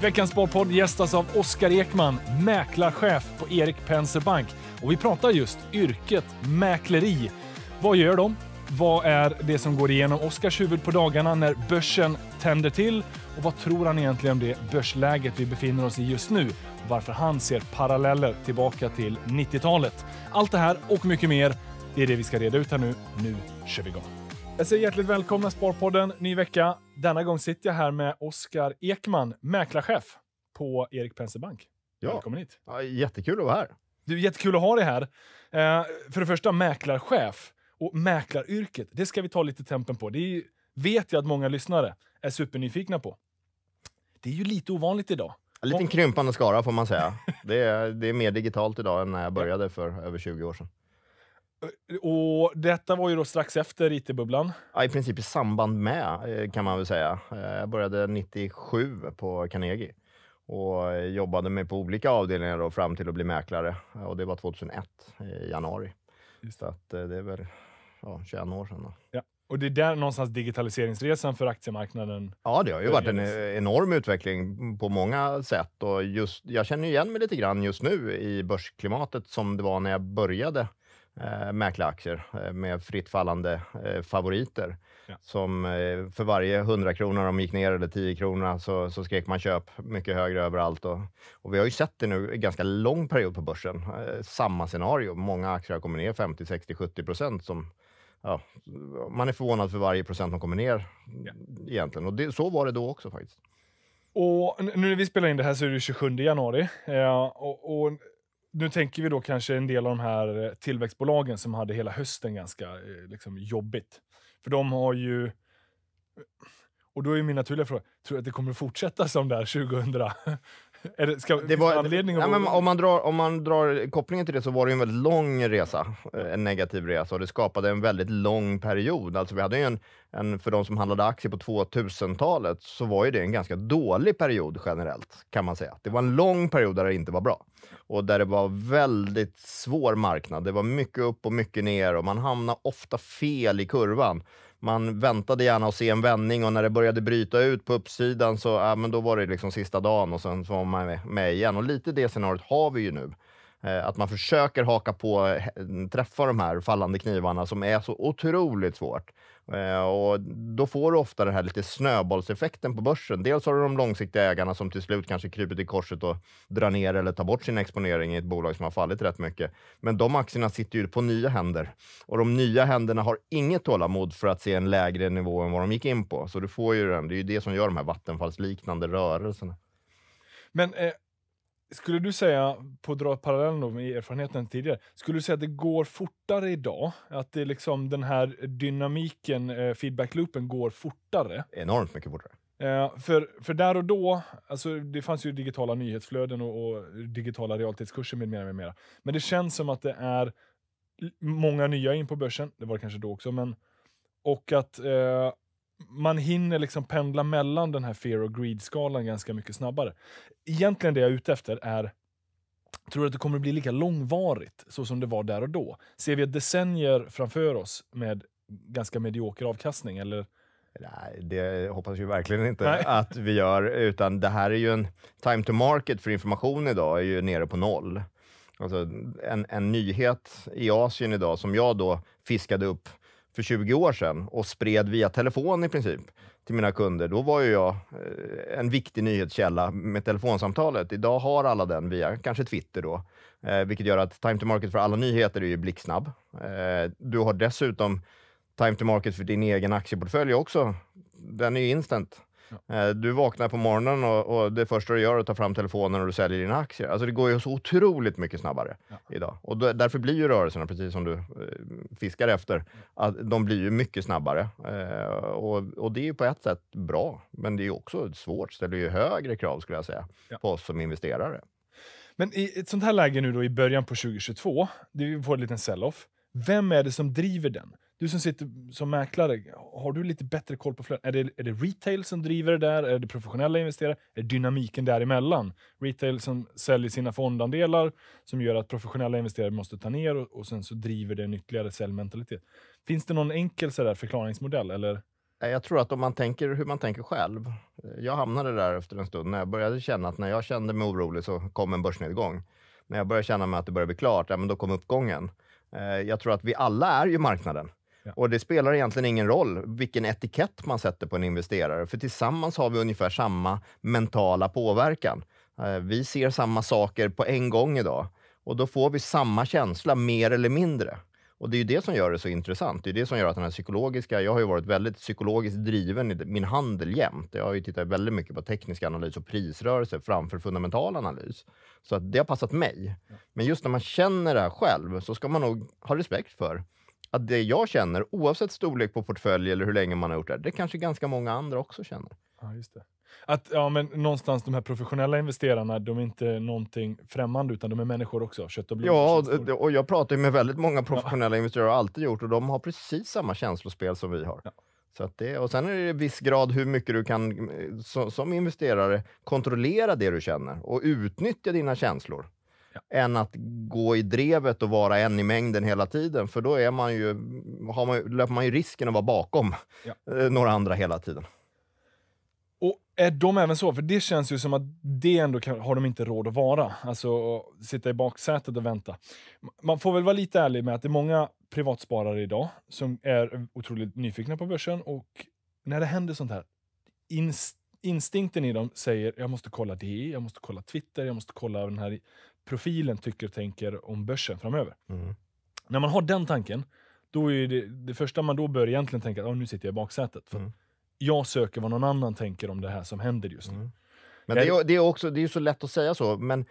Veckans Sparpodd gästas av Oskar Ekman, mäklarchef på Erik Penser Bank. Och vi pratar just yrket mäkleri. Vad gör de? Vad är det som går igenom Oskars huvud på dagarna när börsen tänder till? Och vad tror han egentligen om det börsläget vi befinner oss i just nu? Varför han ser paralleller tillbaka till 90-talet? Allt det här och mycket mer, det är det vi ska reda ut här nu. Nu kör vi igång. Jag säger hjärtligt välkomna Sparpodden, ny vecka. Denna gång sitter jag här med Oskar Ekman, mäklarchef på Erik Penser Bank. Ja. Välkommen hit. Ja, jättekul att vara här. Du, jättekul att ha dig här. Eh, för det första, mäklarchef och mäklaryrket, det ska vi ta lite tempen på. Det ju, vet jag att många lyssnare är supernyfikna på. Det är ju lite ovanligt idag. En liten krympande skara får man säga. det, är, det är mer digitalt idag än när jag började för över 20 år sedan. Och detta var ju då strax efter IT-bubblan. Ja, I princip i samband med, eh, kan man väl säga. Eh, jag började 97 på Carnegie och jobbade mig på olika avdelningar då, fram till att bli mäklare. Och det var 2001, eh, i januari. Just. Så att, det är väl ja, 21 år sedan. Då. Ja. Och det är där någonstans digitaliseringsresan för aktiemarknaden Ja, det har ju varit en e-, enorm utveckling på många sätt och just, jag känner igen mig lite grann just nu i börsklimatet som det var när jag började eh, mäklaraktier eh, med fritt fallande eh, favoriter. Ja. Som eh, för varje 100 kronor de gick ner, eller 10 kronor, så, så skrek man köp mycket högre överallt. Och, och vi har ju sett det nu en ganska lång period på börsen. Eh, samma scenario. Många aktier har kommit ner 50, 60, 70 procent. ja, man är förvånad för varje procent som kommer ner ja. egentligen. Och det, så var det då också faktiskt. Och nu när vi spelar in det här så är det 27 januari. Ja, eh, och, och nu tänker vi då kanske en del av de här eh, tillväxtbolagen som hade hela hösten ganska eh, liksom, jobbigt. För de har ju... Eh, och då är min naturliga fråga, tror du att det kommer fortsätta som där 2000? det, ska, det var, anledning nej, men om, man drar, om man drar kopplingen till det så var det en väldigt lång resa, eh, en negativ resa, och det skapade en väldigt lång period. Alltså vi hade en, en, för de som handlade aktier på 2000-talet så var ju det en ganska dålig period generellt, kan man säga. Det var en lång period där det inte var bra och där det var väldigt svår marknad. Det var mycket upp och mycket ner och man hamnade ofta fel i kurvan man väntade gärna att se en vändning och när det började bryta ut på uppsidan så ja, men då var det liksom sista dagen och sen så var man med igen. Och lite det scenariot har vi ju nu. Eh, att man försöker haka på, eh, träffa de här fallande knivarna som är så otroligt svårt. Eh, och då får du ofta den här lite snöbollseffekten på börsen. Dels har du de långsiktiga ägarna som till slut kanske kryper i korset och drar ner eller tar bort sin exponering i ett bolag som har fallit rätt mycket. Men de aktierna sitter ju på nya händer och de nya händerna har inget tålamod för att se en lägre nivå än vad de gick in på. Så du får ju den. Det är ju det som gör de här vattenfallsliknande rörelserna. Men eh, skulle du säga, på att dra parallellen med erfarenheten tidigare, skulle du säga att det går fortare idag? Att det liksom den här dynamiken, eh, feedback-loopen, går fortare? Enormt mycket fortare. Eh, för, för där och då, alltså det fanns ju digitala nyhetsflöden och, och digitala realtidskurser med mera, med mera. Men det känns som att det är många nya in på börsen, det var det kanske då också, men och att eh, man hinner liksom pendla mellan den här fear och greed-skalan ganska mycket snabbare. Egentligen det jag är ute efter är, tror du att det kommer bli lika långvarigt så som det var där och då? Ser vi decennier framför oss med ganska medioker avkastning? Eller? Nej, det hoppas jag verkligen inte Nej. att vi gör, utan det här är ju en... Time to market för information idag är ju nere på noll. Alltså en, en nyhet i Asien idag som jag då fiskade upp för 20 år sedan och spred via telefon i princip till mina kunder, då var ju jag eh, en viktig nyhetskälla med telefonsamtalet. Idag har alla den via kanske Twitter då, eh, vilket gör att time to market för alla nyheter är ju blixtsnabb. Eh, du har dessutom time to market för din egen aktieportfölj också. Den är ju instant. Ja. Eh, du vaknar på morgonen och, och, det första du gör är att ta fram telefonen och du säljer dina aktier. Alltså det går ju så otroligt mycket snabbare ja. idag. Och då, därför blir ju rörelserna, precis som du eh, fiskar efter, att de blir ju mycket snabbare. Eh, och, och, det är ju på ett sätt bra, men det är ju också svårt. ställer ju högre krav, skulle jag säga, ja. på oss som investerare. Men i ett sånt här läge nu då i början på 2022, vi får en liten sell-off. Vem är det som driver den? Du som sitter som mäklare, har du lite bättre koll på flöden? Är det, är det retail som driver det där? Är det professionella investerare? Är det dynamiken däremellan? Retail som säljer sina fondandelar som gör att professionella investerare måste ta ner och, och sen så driver det en ytterligare säljmentalitet. Finns det någon enkel så där förklaringsmodell? Eller? Jag tror att om man tänker hur man tänker själv. Eh, jag hamnade där efter en stund när jag började känna att när jag kände mig orolig så kom en börsnedgång. När jag började känna mig att det började bli klart, ja, men då kom uppgången. Eh, jag tror att vi alla är ju marknaden. Och det spelar egentligen ingen roll vilken etikett man sätter på en investerare, för tillsammans har vi ungefär samma mentala påverkan. Eh, vi ser samma saker på en gång idag och då får vi samma känsla, mer eller mindre. Och det är ju det som gör det så intressant. Det är det som gör att den här psykologiska... Jag har ju varit väldigt psykologiskt driven i min handel jämt. Jag har ju tittat väldigt mycket på teknisk analys och prisrörelser framför fundamental analys. Så att det har passat mig. Men just när man känner det här själv så ska man nog ha respekt för att det jag känner, oavsett storlek på portfölj eller hur länge man har gjort det, det kanske ganska många andra också känner. Ja, just det. Att ja, men någonstans de här professionella investerarna, de är inte någonting främmande, utan de är människor också, kött och blod. Ja, och, jag pratar ju med väldigt många professionella ja. investerare och har alltid gjort, och de har precis samma känslospel som vi har. Ja. Så det, och sen är det i viss grad hur mycket du kan, eh, som investerare, kontrollera det du känner och utnyttja dina känslor ja. än att gå i drevet och vara en i mängden hela tiden. För då är man ju, har man, löper man ju risken att vara bakom ja. Eh, några andra hela tiden. Och är de även så? För det känns ju som att det ändå kan, har de inte råd att vara. Alltså sitta i baksätet och vänta. Man får väl vara lite ärlig med att det är många privatsparare idag som är otroligt nyfikna på börsen och när det händer sånt här, inst instinkten i dem säger jag måste kolla det, jag måste kolla Twitter, jag måste kolla den här profilen tycker och tänker om börsen framöver. Mm. När man har den tanken, då är det, det första man då bör egentligen tänka att nu sitter jag i baksätet. För mm. Jag söker vad någon annan tänker om det här som händer just nu. Mm. Men jag, det, är, det, också, det är så lätt att säga så, men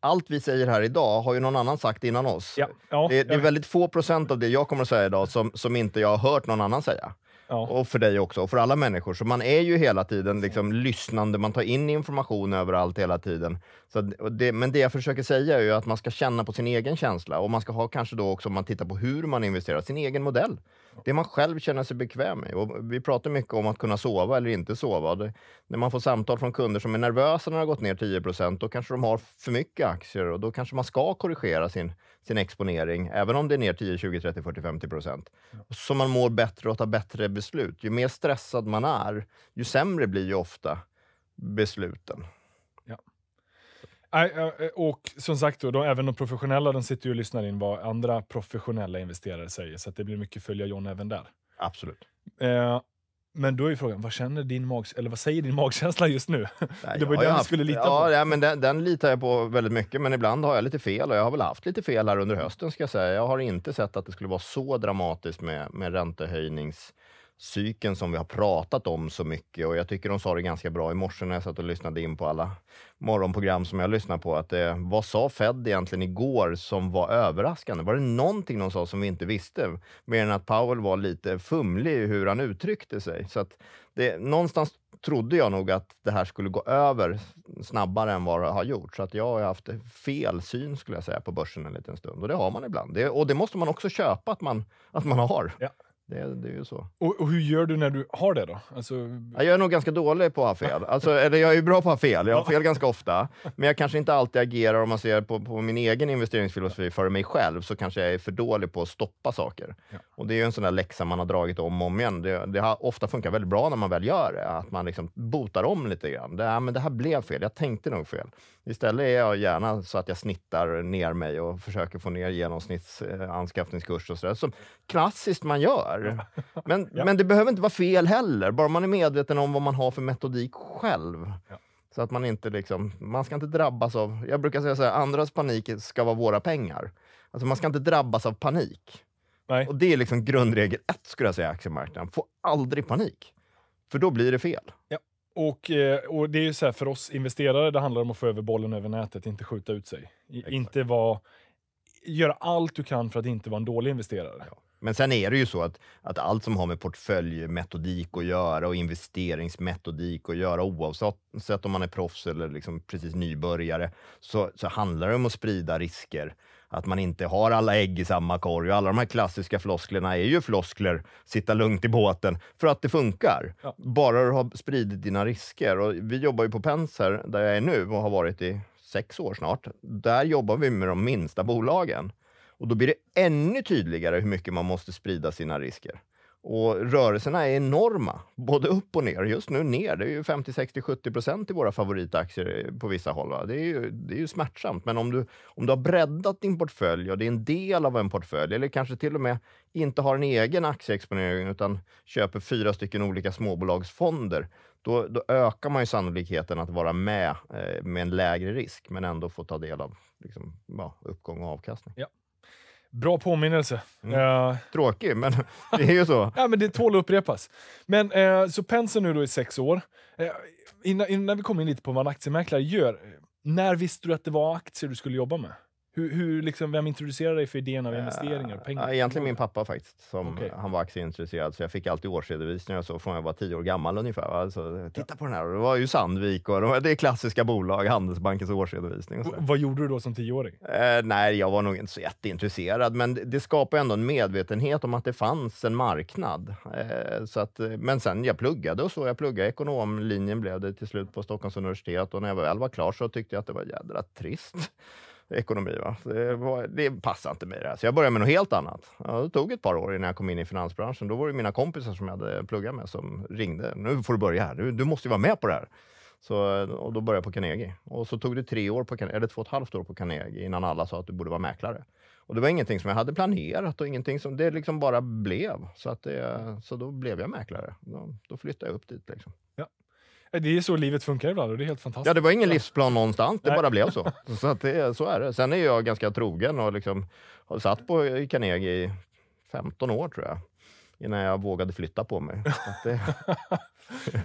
allt vi säger här idag har ju någon annan sagt innan oss. Ja, ja, det, det, är väldigt få procent av det jag kommer att säga idag som, som inte jag har hört någon annan säga. Ja. Och för dig också, och för alla människor. Så man är ju hela tiden liksom lyssnande, man tar in information överallt hela tiden. Så det, men det jag försöker säga är ju att man ska känna på sin egen känsla och man ska ha kanske då också, om man tittar på hur man investerar, sin egen modell det man själv känner sig bekväm med. Och vi pratar mycket om att kunna sova eller inte sova. Det, när man får samtal från kunder som är nervösa när det har gått ner 10 procent, då kanske de har för mycket aktier och då kanske man ska korrigera sin, sin exponering, även om det är ner 10, 20, 30, 40, 50 procent. Så man mår bättre och tar bättre beslut. Ju mer stressad man är, ju sämre blir ju ofta besluten. Eh, eh, och som sagt, då, de, även de professionella de sitter ju och lyssnar in vad andra professionella investerare säger, så det blir mycket följa John även där. Absolut. Eh, men då är ju frågan, vad känner din mag, eller vad säger din magkänsla just nu? Nej, det var ju den du skulle lita ja, på. Ja, men den, den, litar jag på väldigt mycket, men ibland har jag lite fel och jag har väl haft lite fel här under hösten ska jag säga. Jag har inte sett att det skulle vara så dramatiskt med, med räntehöjnings cykeln som vi har pratat om så mycket och jag tycker de sa det ganska bra i morse när jag satt och lyssnade in på alla morgonprogram som jag lyssnar på. Att, eh, vad sa Fed egentligen igår som var överraskande? Var det någonting de sa som vi inte visste? Mer än att Powell var lite fumlig i hur han uttryckte sig. Så att det, någonstans trodde jag nog att det här skulle gå över snabbare än vad det har gjort. Så att jag har haft fel syn skulle jag säga på börsen en liten stund och det har man ibland. Det, och det måste man också köpa att man, att man har. Ja. Det, det är ju så. Och, och, hur gör du när du har det då? Alltså... Jag är nog ganska dålig på att ha fel. Alltså, eller jag är ju bra på att ha fel. Jag har fel ganska ofta. Men jag kanske inte alltid agerar, om man ser på, på min egen investeringsfilosofi för mig själv, så kanske jag är för dålig på att stoppa saker. Ja. Och det är ju en sån där läxa man har dragit om och om igen. Det, det har ofta funkat väldigt bra när man väl gör det, att man liksom botar om lite grann. Det, men det här blev fel, jag tänkte nog fel. Istället är jag gärna så att jag snittar ner mig och försöker få ner genomsnittsanskaffningskurs eh, och sådär, som klassiskt man gör där. Men, ja. men det behöver inte vara fel heller, bara man är medveten om vad man har för metodik själv. Ja. Så att man inte liksom, man ska inte drabbas av, jag brukar säga så här, andras panik ska vara våra pengar. Alltså man ska inte drabbas av panik. Nej. Och det är liksom grundregel ett, skulle jag säga, aktiemarknaden. Få aldrig panik, för då blir det fel. Ja. Och, eh, och, det är ju så här, för oss investerare, det handlar om att få över bollen över nätet, inte skjuta ut sig. Exakt. Inte vara... Göra allt du kan för att inte vara en dålig investerare. Ja. Men sen är det ju så att, att allt som har med portföljmetodik att göra och investeringsmetodik att göra, oavsett om man är proffs eller liksom precis nybörjare, så, så handlar det om att sprida risker att man inte har alla ägg i samma korg. Och alla de här klassiska flosklerna är ju floskler, sitta lugnt i båten, för att det funkar. Ja. Bara du har spridit dina risker. Och vi jobbar ju på Penser, där jag är nu och har varit i sex år snart. Där jobbar vi med de minsta bolagen. Och då blir det ännu tydligare hur mycket man måste sprida sina risker. Och rörelserna är enorma, både upp och ner. Just nu ner, det är ju 50, 60, 70 procent i våra favoritaktier eh, på vissa håll. Va? Det, är ju, det är ju smärtsamt, men om du, om du har breddat din portfölj och det är en del av en portfölj, eller kanske till och med inte har en egen aktieexponering utan köper fyra stycken olika småbolagsfonder, då, då ökar man ju sannolikheten att vara med eh, med en lägre risk, men ändå få ta del av liksom, ja, uppgång och avkastning. Ja. Bra påminnelse. Mm. Uh, Tråkig, men det är ju så. ja, men det tål att upprepas. Men, uh, så Penser nu då i sex år. Uh, innan, innan vi kommer in lite på vad en aktiemäklare gör. När visste du att det var aktier du skulle jobba med? Hur, hur liksom, vem introducerade dig för idén av investeringar och pengar? Egentligen min pappa faktiskt. Som, okay. Han var aktieintresserad, så jag fick alltid årsredovisningar så från jag var tio år gammal ungefär. Alltså, titta ja. på den här. Det var ju Sandvik och det är klassiska bolag, Handelsbankens årsredovisning. Och så. Vad gjorde du då som tioåring? Eh, nej, jag var nog inte så jätteintresserad, men det, det skapade ändå en medvetenhet om att det fanns en marknad. Eh, så att, eh, men sen jag pluggade och så. Jag pluggade ekonomlinjen blev det till slut på Stockholms universitet och när jag väl var klar så tyckte jag att det var jädra trist ekonomi. Va? Det, var, det passade inte mig. Där. Så jag började med något helt annat. Ja, det tog ett par år innan jag kom in i finansbranschen. Då var det mina kompisar som jag hade pluggat med som ringde. Nu får du börja här. Du, du måste vara med på det här. Så, och då började jag på Carnegie. Och så tog det tre år på, eller två och ett halvt år på Carnegie innan alla sa att du borde vara mäklare. Och det var ingenting som jag hade planerat och ingenting som det liksom bara blev. Så, att det, så då blev jag mäklare. Då, då flyttade jag upp dit. Liksom. Ja. Det är så livet funkar ibland och det är helt fantastiskt. Ja, det var ingen livsplan någonstans, det Nej. bara blev så. Så, det, så är det. Sen är jag ganska trogen och liksom, har satt på Carnegie i 15 år tror jag innan jag vågade flytta på mig. Det...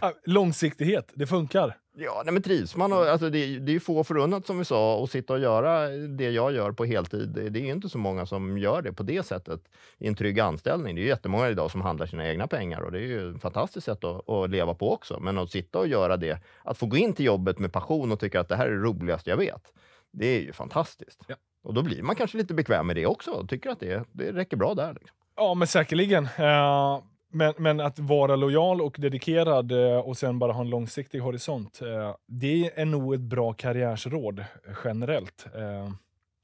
Ah, långsiktighet, det funkar. Ja, nej, men trivs man och, alltså, det, det är få förunnat som vi sa, att sitta och göra det jag gör på heltid. Det är inte så många som gör det på det sättet i en trygg anställning. Det är jättemånga idag som handlar sina egna pengar och det är ju ett fantastiskt sätt att, att leva på också. Men att sitta och göra det, att få gå in till jobbet med passion och tycka att det här är det roligaste jag vet. Det är ju fantastiskt. Ja. Och då blir man kanske lite bekväm med det också och tycker att det, det räcker bra där. Liksom. Ja, men säkerligen. Eh, men, men att vara lojal och dedikerad eh, och sen bara ha en långsiktig horisont, eh, det är nog ett bra karriärsråd generellt.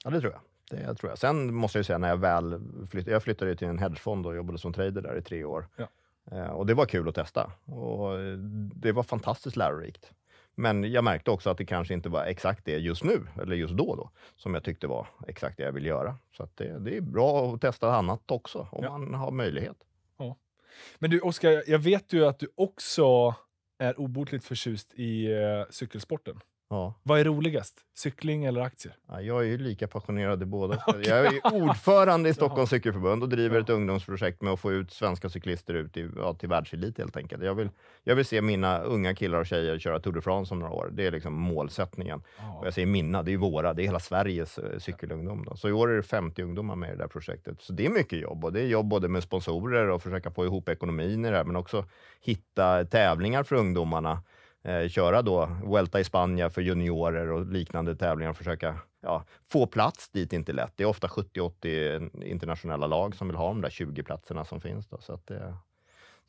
Ja, det tror jag. Det tror jag. Sen måste jag säga, när jag väl flyttade, jag flyttade till en hedgefond och jobbade som trader där i tre år. Ja. Och det var kul att testa och det var fantastiskt lärorikt. Men jag märkte också att det kanske inte var exakt det just nu, eller just då, då som jag tyckte var exakt det jag ville göra. Så det, det, är bra att testa annat också, om ja. man har möjlighet. Ja. Men du, Oskar, jag vet ju att du också är obotligt förtjust i eh, cykelsporten. Ja. Vad är roligast? Cykling eller aktier? Ja, jag är ju lika passionerad i båda. okay. Jag är ordförande i Stockholms cykelförbund och driver ja. ett ungdomsprojekt med att få ut svenska cyklister ut i, ja, till världselit helt enkelt. Jag vill, jag vill se mina unga killar och tjejer köra Tour de France om några år. Det är liksom målsättningen. Ja. Och jag säger mina, det är ju våra. Det är hela Sveriges eh, cykelungdom. Då. Så i år är det 50 ungdomar med i det där projektet. Så det är mycket jobb och det är jobb både med sponsorer och försöka få ihop ekonomin i det här, men också hitta tävlingar för ungdomarna eh, köra då Vuelta i Spanien för juniorer och liknande tävlingar och försöka ja, få plats dit inte lätt. Det är ofta 70-80 internationella lag som vill ha de där 20 platserna som finns. Då, så, att, eh,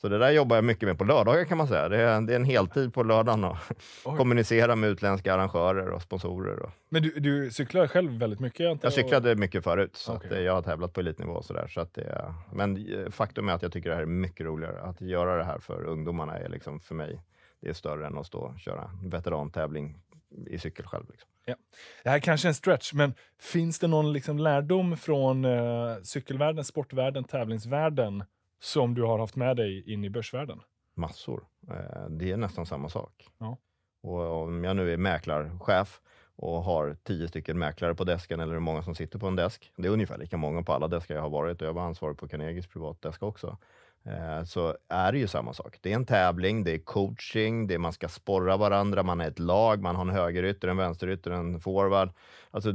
så det där jobbar jag mycket med på lördagar kan man säga. Det är, det är en heltid på lördagen att kommunicera med utländska arrangörer och sponsorer. Och. Men du, du, cyklar själv väldigt mycket? Jag, jag cyklade mycket förut, så okay. att, eh, jag har tävlat på elitnivå. Och så där, så att det, eh, men eh, faktum är att jag tycker det här är mycket roligare. Att göra det här för ungdomarna är liksom för mig det är större än att stå och köra veterantävling i cykel själv. Liksom. Ja. Det här kanske är en stretch, men finns det någon liksom lärdom från eh, cykelvärlden, sportvärlden, tävlingsvärlden som du har haft med dig in i börsvärlden? Massor. Eh, det är nästan samma sak. Ja. Och om jag nu är mäklarchef och har tio stycken mäklare på desken, eller hur många som sitter på en desk. Det är ungefär lika många på alla deskar jag har varit och jag var ansvarig på Carnegies privatdesk också. Eh, så är det ju samma sak. Det är en tävling, det är coaching, det är man ska sporra varandra, man är ett lag, man har en högerytter, en vänsterytter, en forward. Alltså,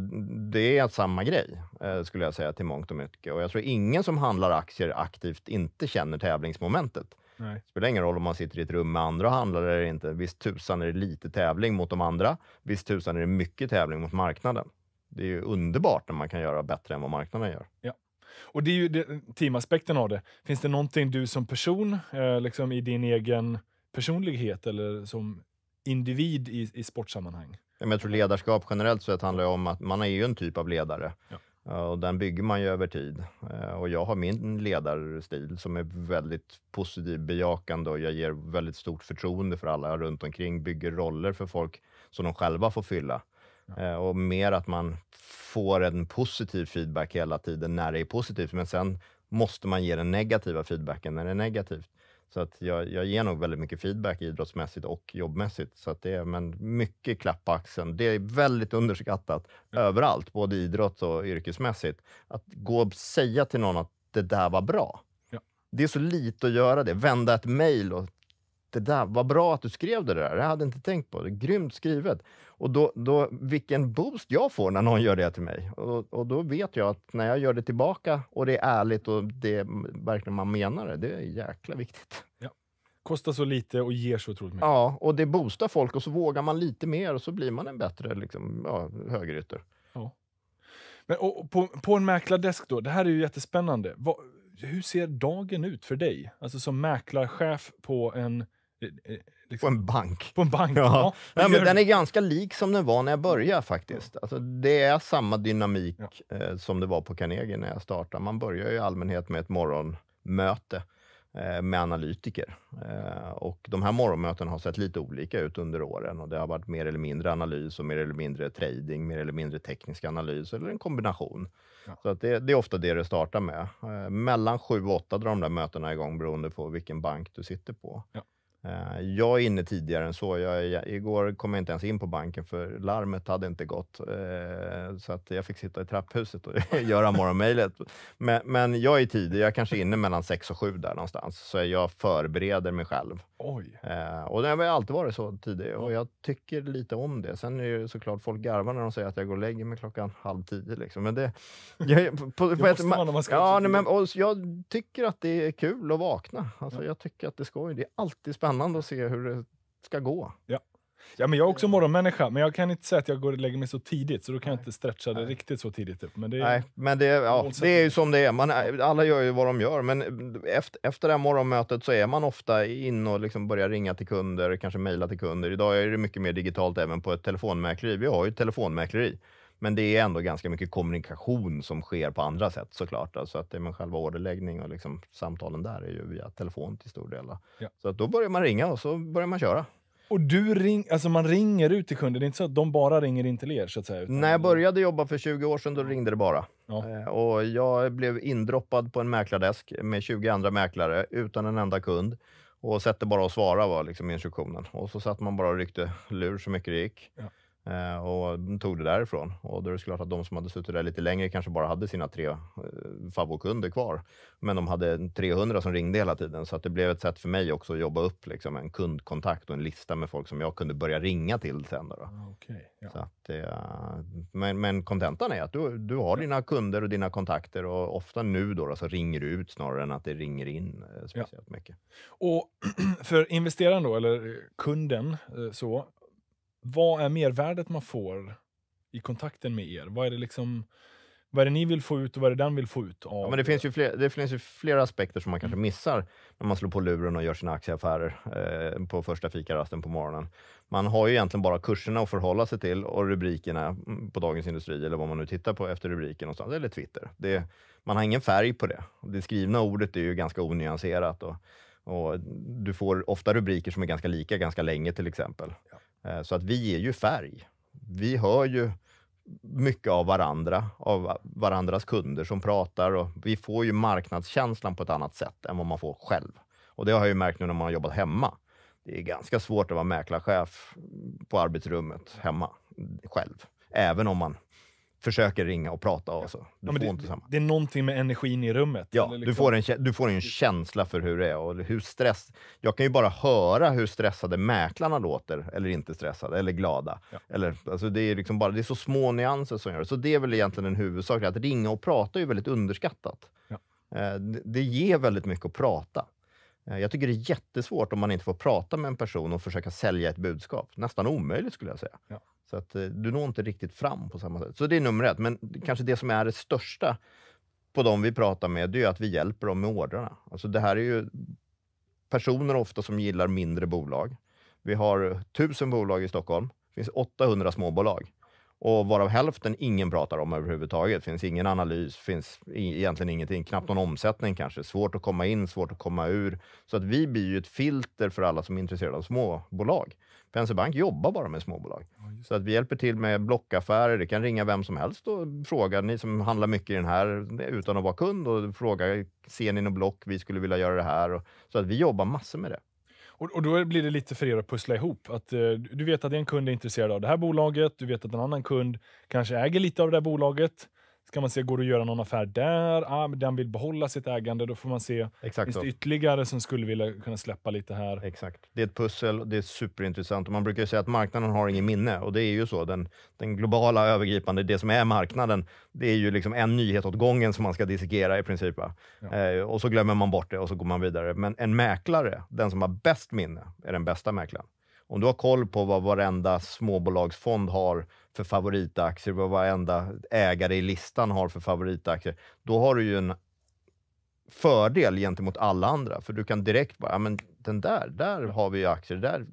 det är samma grej, eh, skulle jag säga, till mångt och mycket. Och jag tror ingen som handlar aktier aktivt inte känner tävlingsmomentet. Nej. Det spelar ingen roll om man sitter i ett rum med andra och handlar eller inte. Visst tusan är det lite tävling mot de andra. Visst tusan är det mycket tävling mot marknaden. Det är ju underbart när man kan göra bättre än vad marknaden gör. Ja. Och det är ju det, teamaspekten av det. Finns det någonting du som person, eh, liksom i din egen personlighet eller som individ i, i sportsammanhang? Jag tror ledarskap generellt sett handlar om att man är ju en typ av ledare. Ja. Eh, och den bygger man ju över tid. Eh, och jag har min ledarstil som är väldigt positiv, bejakande och jag ger väldigt stort förtroende för alla runt omkring. Bygger roller för folk som de själva får fylla. Ja. Eh, och mer att man får en positiv feedback hela tiden när det är positivt, men sen måste man ge den negativa feedbacken när det är negativt. Så att jag, jag ger nog väldigt mycket feedback idrottsmässigt och jobbmässigt. Så att det är, men mycket klapp på axeln. Det är väldigt underskattat mm. överallt, både idrott och yrkesmässigt. Att gå och säga till någon att det där var bra. Ja. Det är så lite att göra det. Vända ett mejl och det där, vad bra att du skrev det där, jag hade inte tänkt på det. Grymt skrivet! Och då, då, vilken boost jag får när någon gör det till mig. Och, och då vet jag att när jag gör det tillbaka och det är ärligt och det verkligen man menar det, det är jäkla viktigt. Ja. Kostar så lite och ger så otroligt mycket. Ja, och det boostar folk och så vågar man lite mer och så blir man en bättre liksom, ja, högerytter. Ja. Men, och, på, på, en mäklardesk då, det här är ju jättespännande. Va, hur ser dagen ut för dig? Alltså som mäklarchef på en Liksom, på en liksom bank. På en bank, ja. ja. Nej, men den är ganska lik som den var när jag började faktiskt. Alltså, det är samma dynamik ja. eh, som det var på Carnegie när jag startade. Man börjar i allmänhet med ett morgonmöte eh, med analytiker. Eh, och de här morgonmötena har sett lite olika ut under åren och det har varit mer eller mindre analys och mer eller mindre trading, mer eller mindre teknisk analys eller en kombination. Ja. Så att det, det, är ofta det det startar med. Eh, mellan sju och åtta drar de där mötena igång beroende på vilken bank du sitter på. Eh, jag är inne tidigare än så. Jag, jag, igår kom jag inte ens in på banken för larmet hade inte gått. Eh, så att jag fick sitta i trapphuset och göra morgonmejlet. Men, men jag är tidig. Jag kanske är inne mellan 6 och 7 där någonstans. Så jag förbereder mig själv. Oj. Eh, och det har alltid varit så tidigt och jag tycker lite om det. Sen är det såklart folk garvar när de säger att jag går och lägger mig klockan halv tio. Liksom. Men det, jag, på, på, det måste man, man ska ja, nej, men, och Jag tycker att det är kul att vakna. Alltså, ja. Jag tycker att det är Det är alltid spännande att se hur det ska gå. Ja. Ja, men jag är också eh. morgonmänniska, men jag kan inte säga att jag går och lägger mig så tidigt, så då kan jag inte stretcha det Nej. riktigt så tidigt upp. Typ, men det är, Nej, men det, ja, det är ju som det är. Man, alla gör ju vad de gör, men efter, efter det här morgonmötet så är man ofta in och liksom börjar ringa till kunder, kanske mejla till kunder. Idag är det mycket mer digitalt även på ett telefonmäkleri. Vi har ju ett telefonmäkleri. Men det är ändå ganska mycket kommunikation som sker på andra sätt såklart. Alltså att det med själva orderläggning och liksom, samtalen där är ju via telefon till stor del. Ja. Så att då börjar man ringa och så börjar man köra. Och du ring, alltså man ringer ut till kunder, det är inte så att de bara ringer in till er? Så att säga, utan... När jag började jobba för 20 år sedan, då ringde det bara. Ja. Eh, och jag blev indroppad på en mäklardesk med 20 andra mäklare utan en enda kund. Och sätter bara och svara var liksom instruktionen. Och så satt man bara och ryckte lur så mycket det gick. Ja. Eh, och tog det därifrån. Och då är det klart att de som hade suttit där lite längre kanske bara hade sina tre eh, favvokunder kvar. Men de hade 300 som ringde hela tiden, så att det blev ett sätt för mig också att jobba upp liksom, en kundkontakt och en lista med folk som jag kunde börja ringa till sen. Då, ah, Okay, ja. så att, eh, men, kontentan är att du, du har dina kunder och dina kontakter och ofta nu då, då, så ringer du ut snarare än att det ringer in eh, speciellt ja. mycket. Och för investeraren då, eller kunden, eh, så vad är mervärdet man får i kontakten med er? Vad är det liksom... Vad är det ni vill få ut och vad är det den vill få ut? Av ja, men det, finns ju flera, det finns ju flera aspekter som man kanske mm. missar när man slår på luren och gör sina aktieaffärer eh, på första fikarasten på morgonen. Man har ju egentligen bara kurserna att förhålla sig till och rubrikerna mm, på Dagens Industri eller vad man nu tittar på efter rubriken någonstans, eller Twitter. Det, man har ingen färg på det. Det skrivna ordet är ju ganska onyanserat och, och du får ofta rubriker som är ganska lika ganska länge till exempel. Ja. Eh, så att vi ger ju färg. Vi hör ju mycket av varandra, av varandras kunder som pratar och vi får ju marknadskänslan på ett annat sätt än vad man får själv. Och det har jag ju märkt nu när man har jobbat hemma. Det är ganska svårt att vara mäklarchef på arbetsrummet hemma själv, även om man försöker ringa och prata och så. Du ja, får det, inte samma. det är någonting med energin i rummet. Ja, liksom... du, får en, du får en känsla för hur det är och hur stress... Jag kan ju bara höra hur stressade mäklarna låter, eller inte stressade, eller glada. Ja. Eller, alltså det, är liksom bara, det är så små nyanser som gör det. Så det är väl egentligen en huvudsak. Att ringa och prata är väldigt underskattat. Ja. Eh, det, det ger väldigt mycket att prata. Eh, jag tycker det är jättesvårt om man inte får prata med en person och försöka sälja ett budskap. Nästan omöjligt skulle jag säga. Ja. Så att eh, du når inte riktigt fram på samma sätt. Så det är nummer ett. Men kanske det som är det största på de vi pratar med, det är att vi hjälper dem med ordrarna. Alltså det här är ju personer ofta som gillar mindre bolag. Vi har tusen bolag i Stockholm. Det finns 800 småbolag och varav hälften ingen pratar om överhuvudtaget. Det finns ingen analys, finns egentligen ingenting, knappt någon omsättning kanske. Svårt att komma in, svårt att komma ur. Så att vi blir ju ett filter för alla som är intresserade av småbolag. Penser Bank jobbar bara med småbolag. Ja, så att vi hjälper till med blockaffärer. Det kan ringa vem som helst och fråga, ni som handlar mycket i den här utan att vara kund, och fråga, ser ni något block? Vi skulle vilja göra det här. Så att vi jobbar massor med det. Och, då blir det lite för er att pussla ihop. Att, eh, du vet att en kund är intresserad av det här bolaget, du vet att en annan kund kanske äger lite av det där bolaget kan man se, går det att göra någon affär där? Ah, den vill behålla sitt ägande, då får man se. Exakt finns så. det ytterligare som skulle vilja kunna släppa lite här? Exakt. Det är ett pussel det är superintressant. Och man brukar säga att marknaden har ingen minne och det är ju så. Den, den globala övergripande, det som är marknaden, det är ju liksom en nyhet åt gången som man ska dissekera i princip. Ja. Eh, och så glömmer man bort det och så går man vidare. Men en mäklare, den som har bäst minne, är den bästa mäklaren. Om du har koll på vad varenda småbolagsfond har för favoritaktier, vad varenda ägare i listan har för favoritaktier, då har du ju en fördel gentemot alla andra, för du kan direkt bara, ja, men den där, där har vi ju aktier, där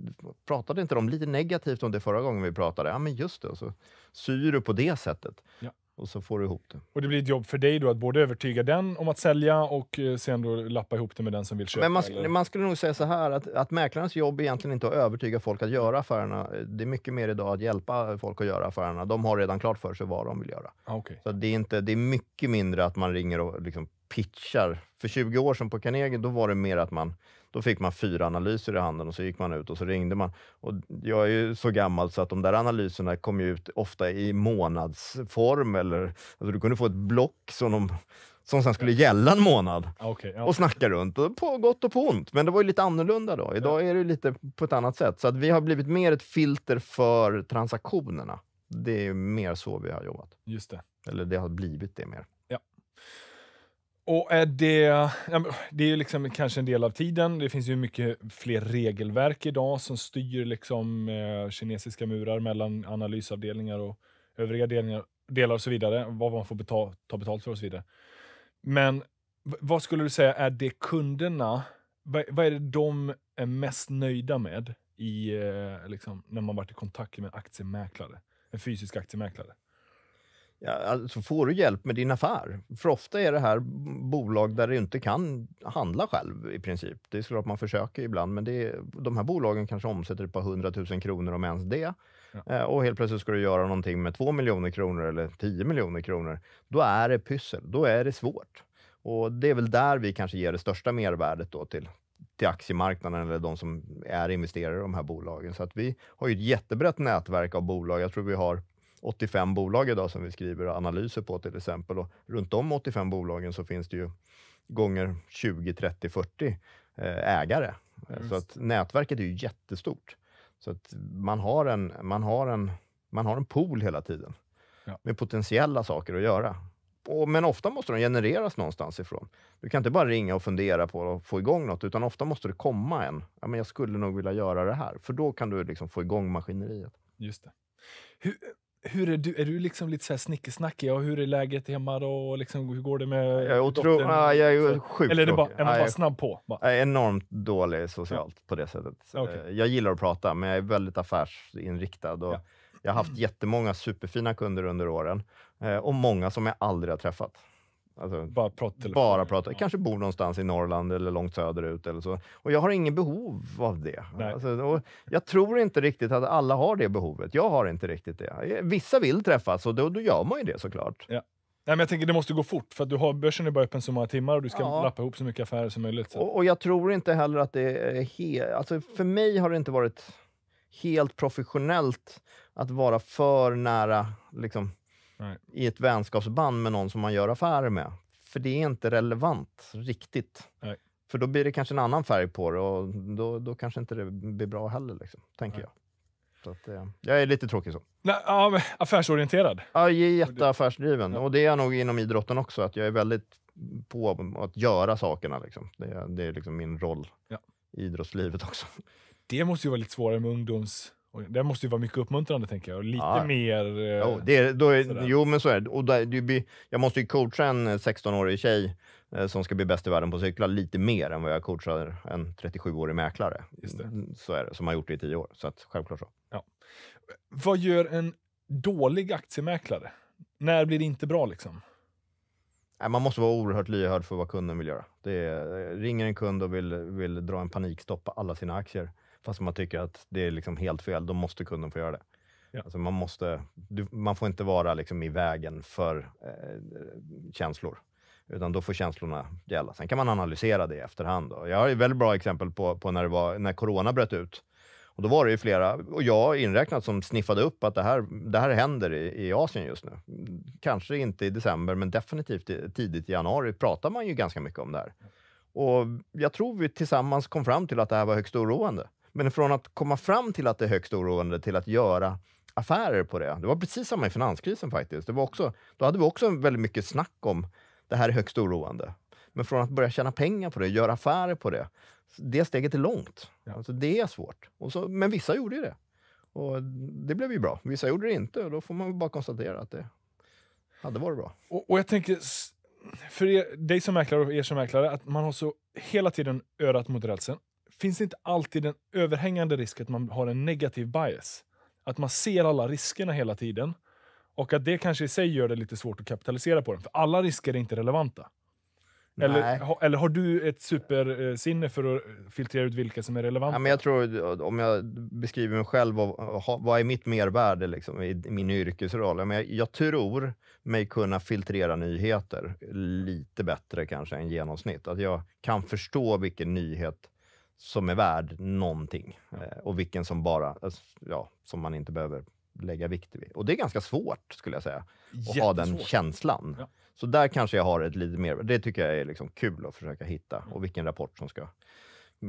pratade inte de lite negativt om det förra gången vi pratade? Ja, men just det, och så syr du på det sättet. Ja. Och så får du ihop det. Och det blir ett jobb för dig då att både övertyga den om att sälja och eh, sen då lappa ihop det med den som vill köpa? Men man, eller? man skulle nog säga så här att, att mäklarens jobb är egentligen inte att övertyga folk att göra affärerna. Det är mycket mer idag att hjälpa folk att göra affärerna. De har redan klart för sig vad de vill göra. Ah, okay. Så det är, inte, det är mycket mindre att man ringer och liksom pitchar. För 20 år sedan på Carnegie, då var det mer att man då fick man fyra analyser i handen och så gick man ut och så ringde man. Och jag är ju så gammal så att de där analyserna kom ut ofta i månadsform. Eller, alltså du kunde få ett block som, de, som sen skulle gälla en månad okay, ja. och snacka runt. Och på gott och på ont, men det var ju lite annorlunda då. Idag är det lite på ett annat sätt. Så att vi har blivit mer ett filter för transaktionerna. Det är mer så vi har jobbat. Just det. Eller det har blivit det mer. Och är det, det är liksom kanske en del av tiden. Det finns ju mycket fler regelverk idag som styr liksom, eh, kinesiska murar mellan analysavdelningar och övriga delningar, delar och så vidare. Vad man får betala, ta betalt för och så vidare. Men vad skulle du säga är det kunderna, vad, vad är det de är mest nöjda med i, eh, liksom, när man varit i kontakt med aktiemäklare? En fysisk aktiemäklare? Ja, alltså får du hjälp med din affär? För ofta är det här bolag där du inte kan handla själv i princip. Det är klart man försöker ibland, men det är, de här bolagen kanske omsätter ett par hundratusen kronor om ens det. Ja. Eh, och helt plötsligt ska du göra någonting med två miljoner kronor eller tio miljoner kronor. Då är det pyssel, då är det svårt. Och det är väl där vi kanske ger det största mervärdet då till, till aktiemarknaden eller de som är investerare i de här bolagen. Så att vi har ju ett jättebrett nätverk av bolag. Jag tror vi har 85 bolag idag som vi skriver analyser på till exempel. Och runt de 85 bolagen så finns det ju gånger 20, 30, 40 ägare. Just. Eh, mm. Så att nätverket är ju jättestort. Så att man har en, man har en, man har en pool hela tiden ja. med potentiella saker att göra. Och, men ofta måste de genereras någonstans ifrån. Du kan inte bara ringa och fundera på att få igång något, utan ofta måste det komma en. Ja, men jag skulle nog vilja göra det här, för då kan du liksom få igång maskineriet. Just det. Hur, hur är du? Är du liksom lite så här snickesnackig? Och hur är läget hemma då? Och liksom, hur går det med jag otro... dottern? Ah, jag är sjukt Eller är, det bara, är man bara snabb på? Bara? Jag är enormt dålig socialt ja. på det sättet. Okay. Eh, jag gillar att prata, men jag är väldigt affärsinriktad. Och ja. Jag har haft jättemånga superfina kunder under åren eh, och många som jag aldrig har träffat. Alltså, bara prattelefon. Bara prata. Kanske bor någonstans i Norrland eller långt söderut eller så. Och jag har ingen behov av det. Alltså, jag tror inte riktigt att alla har det behovet. Jag har inte riktigt det. Vissa vill träffas och då, då gör man ju det såklart. Ja. Nej, men jag tänker det måste gå fort, för du har, börsen är bara öppen så många timmar och du ska ja. lappa ihop så mycket affärer som möjligt. Och, och, jag tror inte heller att det är... helt... alltså, för mig har det inte varit helt professionellt att vara för nära liksom, Nej. i ett vänskapsband med någon som man gör affärer med. För det är inte relevant riktigt. Nej. För då blir det kanske en annan färg på det och då, då kanske inte det blir bra heller, liksom, tänker Nej. jag. Så att, eh, jag är lite tråkig så. Nej, ja, affärsorienterad? Ja, jag är jätteaffärsdriven. Ja. Och det är jag nog inom idrotten också, att jag är väldigt på att göra sakerna. Liksom. Det, är, det är liksom min roll i idrottslivet också. Det måste ju vara lite svårare med ungdoms och det måste ju vara mycket uppmuntrande, tänker jag. Och lite ja. mer... jo, eh, det är, då är, jo, men så är det. Och där, du jag måste ju coacha en 16-årig eh, tjej eh, som ska bli bäst i världen på att cykla lite mer än vad jag coachar en 37-årig mäklare. Just det. Mm, så är det, som har gjort det i tio år. Så att, självklart så. Ja. Vad gör en dålig aktiemäklare? När blir det inte bra? liksom? Man måste vara oerhört lyhörd för vad kunden vill göra. Det är, ringer en kund och vill, vill dra en panikstopp på alla sina aktier, Fast man tycker att det är liksom helt fel, då måste kunden få göra det. Ja. Alltså man, måste, du, man får inte vara liksom i vägen för eh, känslor, utan då får känslorna gälla. Sen kan man analysera det i efterhand. Då. Jag har ett väldigt bra exempel på, på när, var, när corona bröt ut. Och då var det ju flera, och jag inräknat, som sniffade upp att det här, det här händer i, i Asien just nu. Kanske inte i december, men definitivt tidigt i januari pratar man ju ganska mycket om det här. Och jag tror vi tillsammans kom fram till att det här var högst oroande. Men från att komma fram till att det är högst oroande till att göra affärer på det. Det var precis samma i finanskrisen faktiskt. Det var också, då hade vi också väldigt mycket snack om det här är högst oroande. Men från att börja tjäna pengar på det, göra affärer på det, det steget är långt. Ja. Alltså, det är svårt. Och så, men vissa gjorde ju det. Och det blev ju bra. Vissa gjorde det inte och då får man bara konstatera att det hade varit bra. Och, och jag tänker, för er, dig som mäklare och er som mäklare, att man har så hela tiden örat mot rälsen finns det inte alltid en överhängande risk att man har en negativ bias? Att man ser alla riskerna hela tiden och att det kanske i sig gör det lite svårt att kapitalisera på den. För alla risker är inte relevanta. Eller, eller, har du ett supersinne eh, för att eh, filtrera ut vilka som är relevanta? Ja, men jag tror, eh, om jag beskriver mig själv, vad är mitt mervärde liksom, i min yrkesroll? Men jag, jag tror mig kunna filtrera nyheter lite bättre kanske än genomsnitt. Att jag kan förstå vilken nyhet som är värd någonting eh, och vilken som bara, alltså, ja, som man inte behöver lägga vikt vid. Och det är ganska svårt skulle jag säga, att ha den känslan. Ja. Så där kanske jag har ett lite mer, det tycker jag är liksom kul att försöka hitta och mm. vilken rapport som ska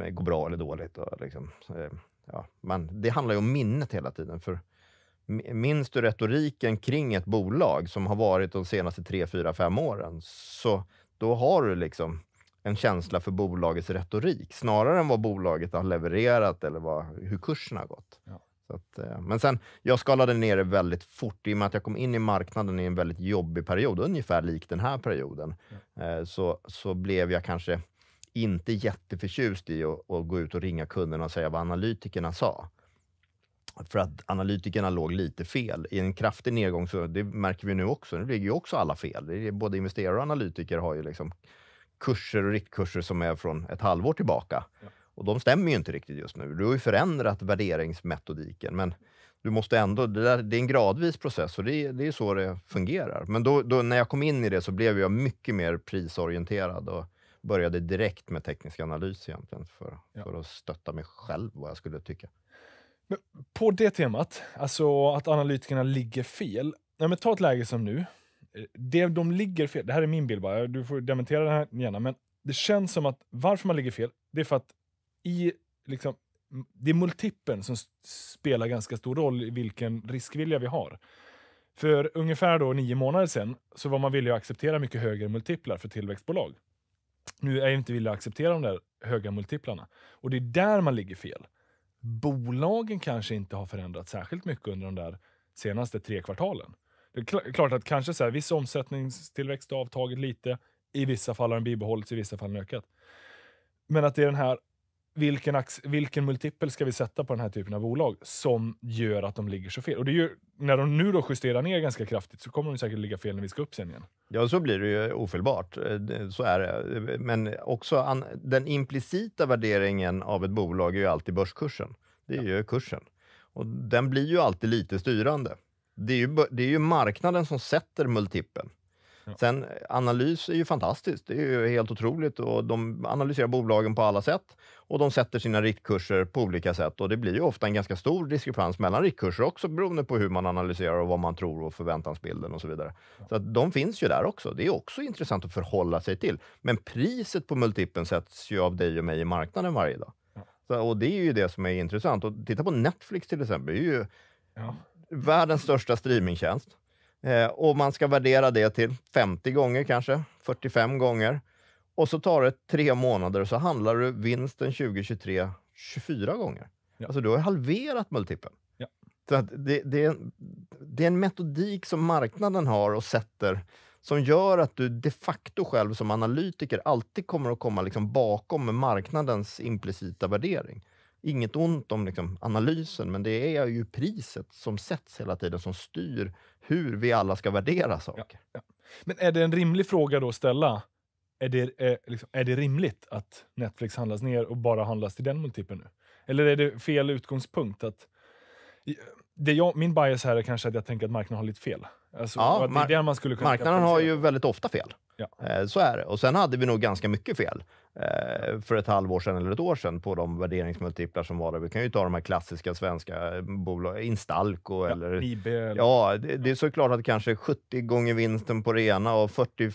eh, gå bra eller dåligt. Och liksom, eh, ja. Men det handlar ju om minnet hela tiden. För Minns du retoriken kring ett bolag som har varit de senaste tre, fyra, fem åren, så då har du liksom en känsla för bolagets retorik snarare än vad bolaget har levererat eller vad, hur kursen har gått. Ja. Att, eh, men sen, jag skalade ner det väldigt fort i och med att jag kom in i marknaden i en väldigt jobbig period, ungefär lik den här perioden, ja. Eh, så, så blev jag kanske inte jätteförtjust i att, att, gå ut och ringa kunderna och säga vad analytikerna sa. För att analytikerna låg lite fel. I en kraftig nedgång, så, det märker vi nu också, nu ligger ju också alla fel. både investerare och analytiker har ju liksom kurser och riktkurser som är från ett halvår tillbaka. Ja. Och de stämmer ju inte riktigt just nu. Du har ju förändrat värderingsmetodiken, men du måste ändå, det, där, det är en gradvis process och det, det är så det fungerar. Men då, då, när jag kom in i det så blev jag mycket mer prisorienterad och började direkt med teknisk analys egentligen för, ja. för att stötta mig själv vad jag skulle tycka. Men på det temat, alltså att analytikerna ligger fel. Ja, men ta ett läge som nu, Eh, det de ligger fel, det här är min bild bara, du får dementera det här gärna, men det känns som att varför man ligger fel, det är för att i, liksom, det är multipeln som spelar ganska stor roll i vilken riskvilja vi har. För ungefär då nio månader sedan så var man villig att acceptera mycket högre multiplar för tillväxtbolag. Nu är jag inte villig att acceptera de där höga multiplarna. Och det är där man ligger fel. Bolagen kanske inte har förändrats särskilt mycket under de där senaste tre kvartalen. Det är klart att kanske så här, viss omsättningstillväxt har avtagit lite. I vissa fall har den bibehållits, i vissa fall ökat. Men att det är den här, vilken, vilken multipel ska vi sätta på den här typen av bolag som gör att de ligger så fel? Och det är ju, när de nu då justerar ner ganska kraftigt så kommer de säkert ligga fel när vi ska upp sen igen. Ja, så blir det ju ofelbart. Eh, så är det. Men också an, den implicita värderingen av ett bolag är ju alltid börskursen. Det är ja. ju kursen. Och den blir ju alltid lite styrande det är, ju, det är ju marknaden som sätter multipeln. Ja. Sen eh, analys är ju fantastiskt. Det är ju helt otroligt och de analyserar bolagen på alla sätt och de sätter sina riktkurser på olika sätt och det blir ju ofta en ganska stor diskrepans mellan riktkurser också beroende på hur man analyserar och vad man tror och förväntansbilden och så vidare. Ja. Så att de finns ju där också. Det är också intressant att förhålla sig till. Men priset på multipeln sätts ju av dig och mig i marknaden varje dag. Ja. Så, och det är ju det som är intressant. Och titta på Netflix till exempel. Det är ju, Ja världens största streamingtjänst. Eh, och man ska värdera det till 50 gånger kanske, 45 gånger. Och så tar det tre månader och så handlar du vinsten 2023 24 gånger. Ja. Alltså du har halverat multipeln. Ja. Så det, det, är, det är en metodik som marknaden har och sätter som gör att du de facto själv som analytiker alltid kommer att komma liksom bakom marknadens implicita värdering. Inget ont om liksom analysen, men det är ju priset som sätts hela tiden som styr hur vi alla ska värdera saker. Ja, ja. Men är det en rimlig fråga då att ställa? Är det, är, eh, liksom, är det rimligt att Netflix handlas ner och bara handlas till den multipeln nu? Eller är det fel utgångspunkt? att det jag, min bias här är kanske att jag tänker att marknaden har lite fel. Alltså, ja, mar- marknaden har ju väldigt ofta fel. Ja. Eh, så är det. Och sen hade vi nog ganska mycket fel eh, för ett halvår sedan eller ett år sedan på de värderingsmultiplar som var där. Vi kan ju ta de här klassiska svenska eh, bolagen, Instalco ja, eller... IB. Eller... Ja, det, det, är såklart att kanske 70 gånger vinsten på det ena och 40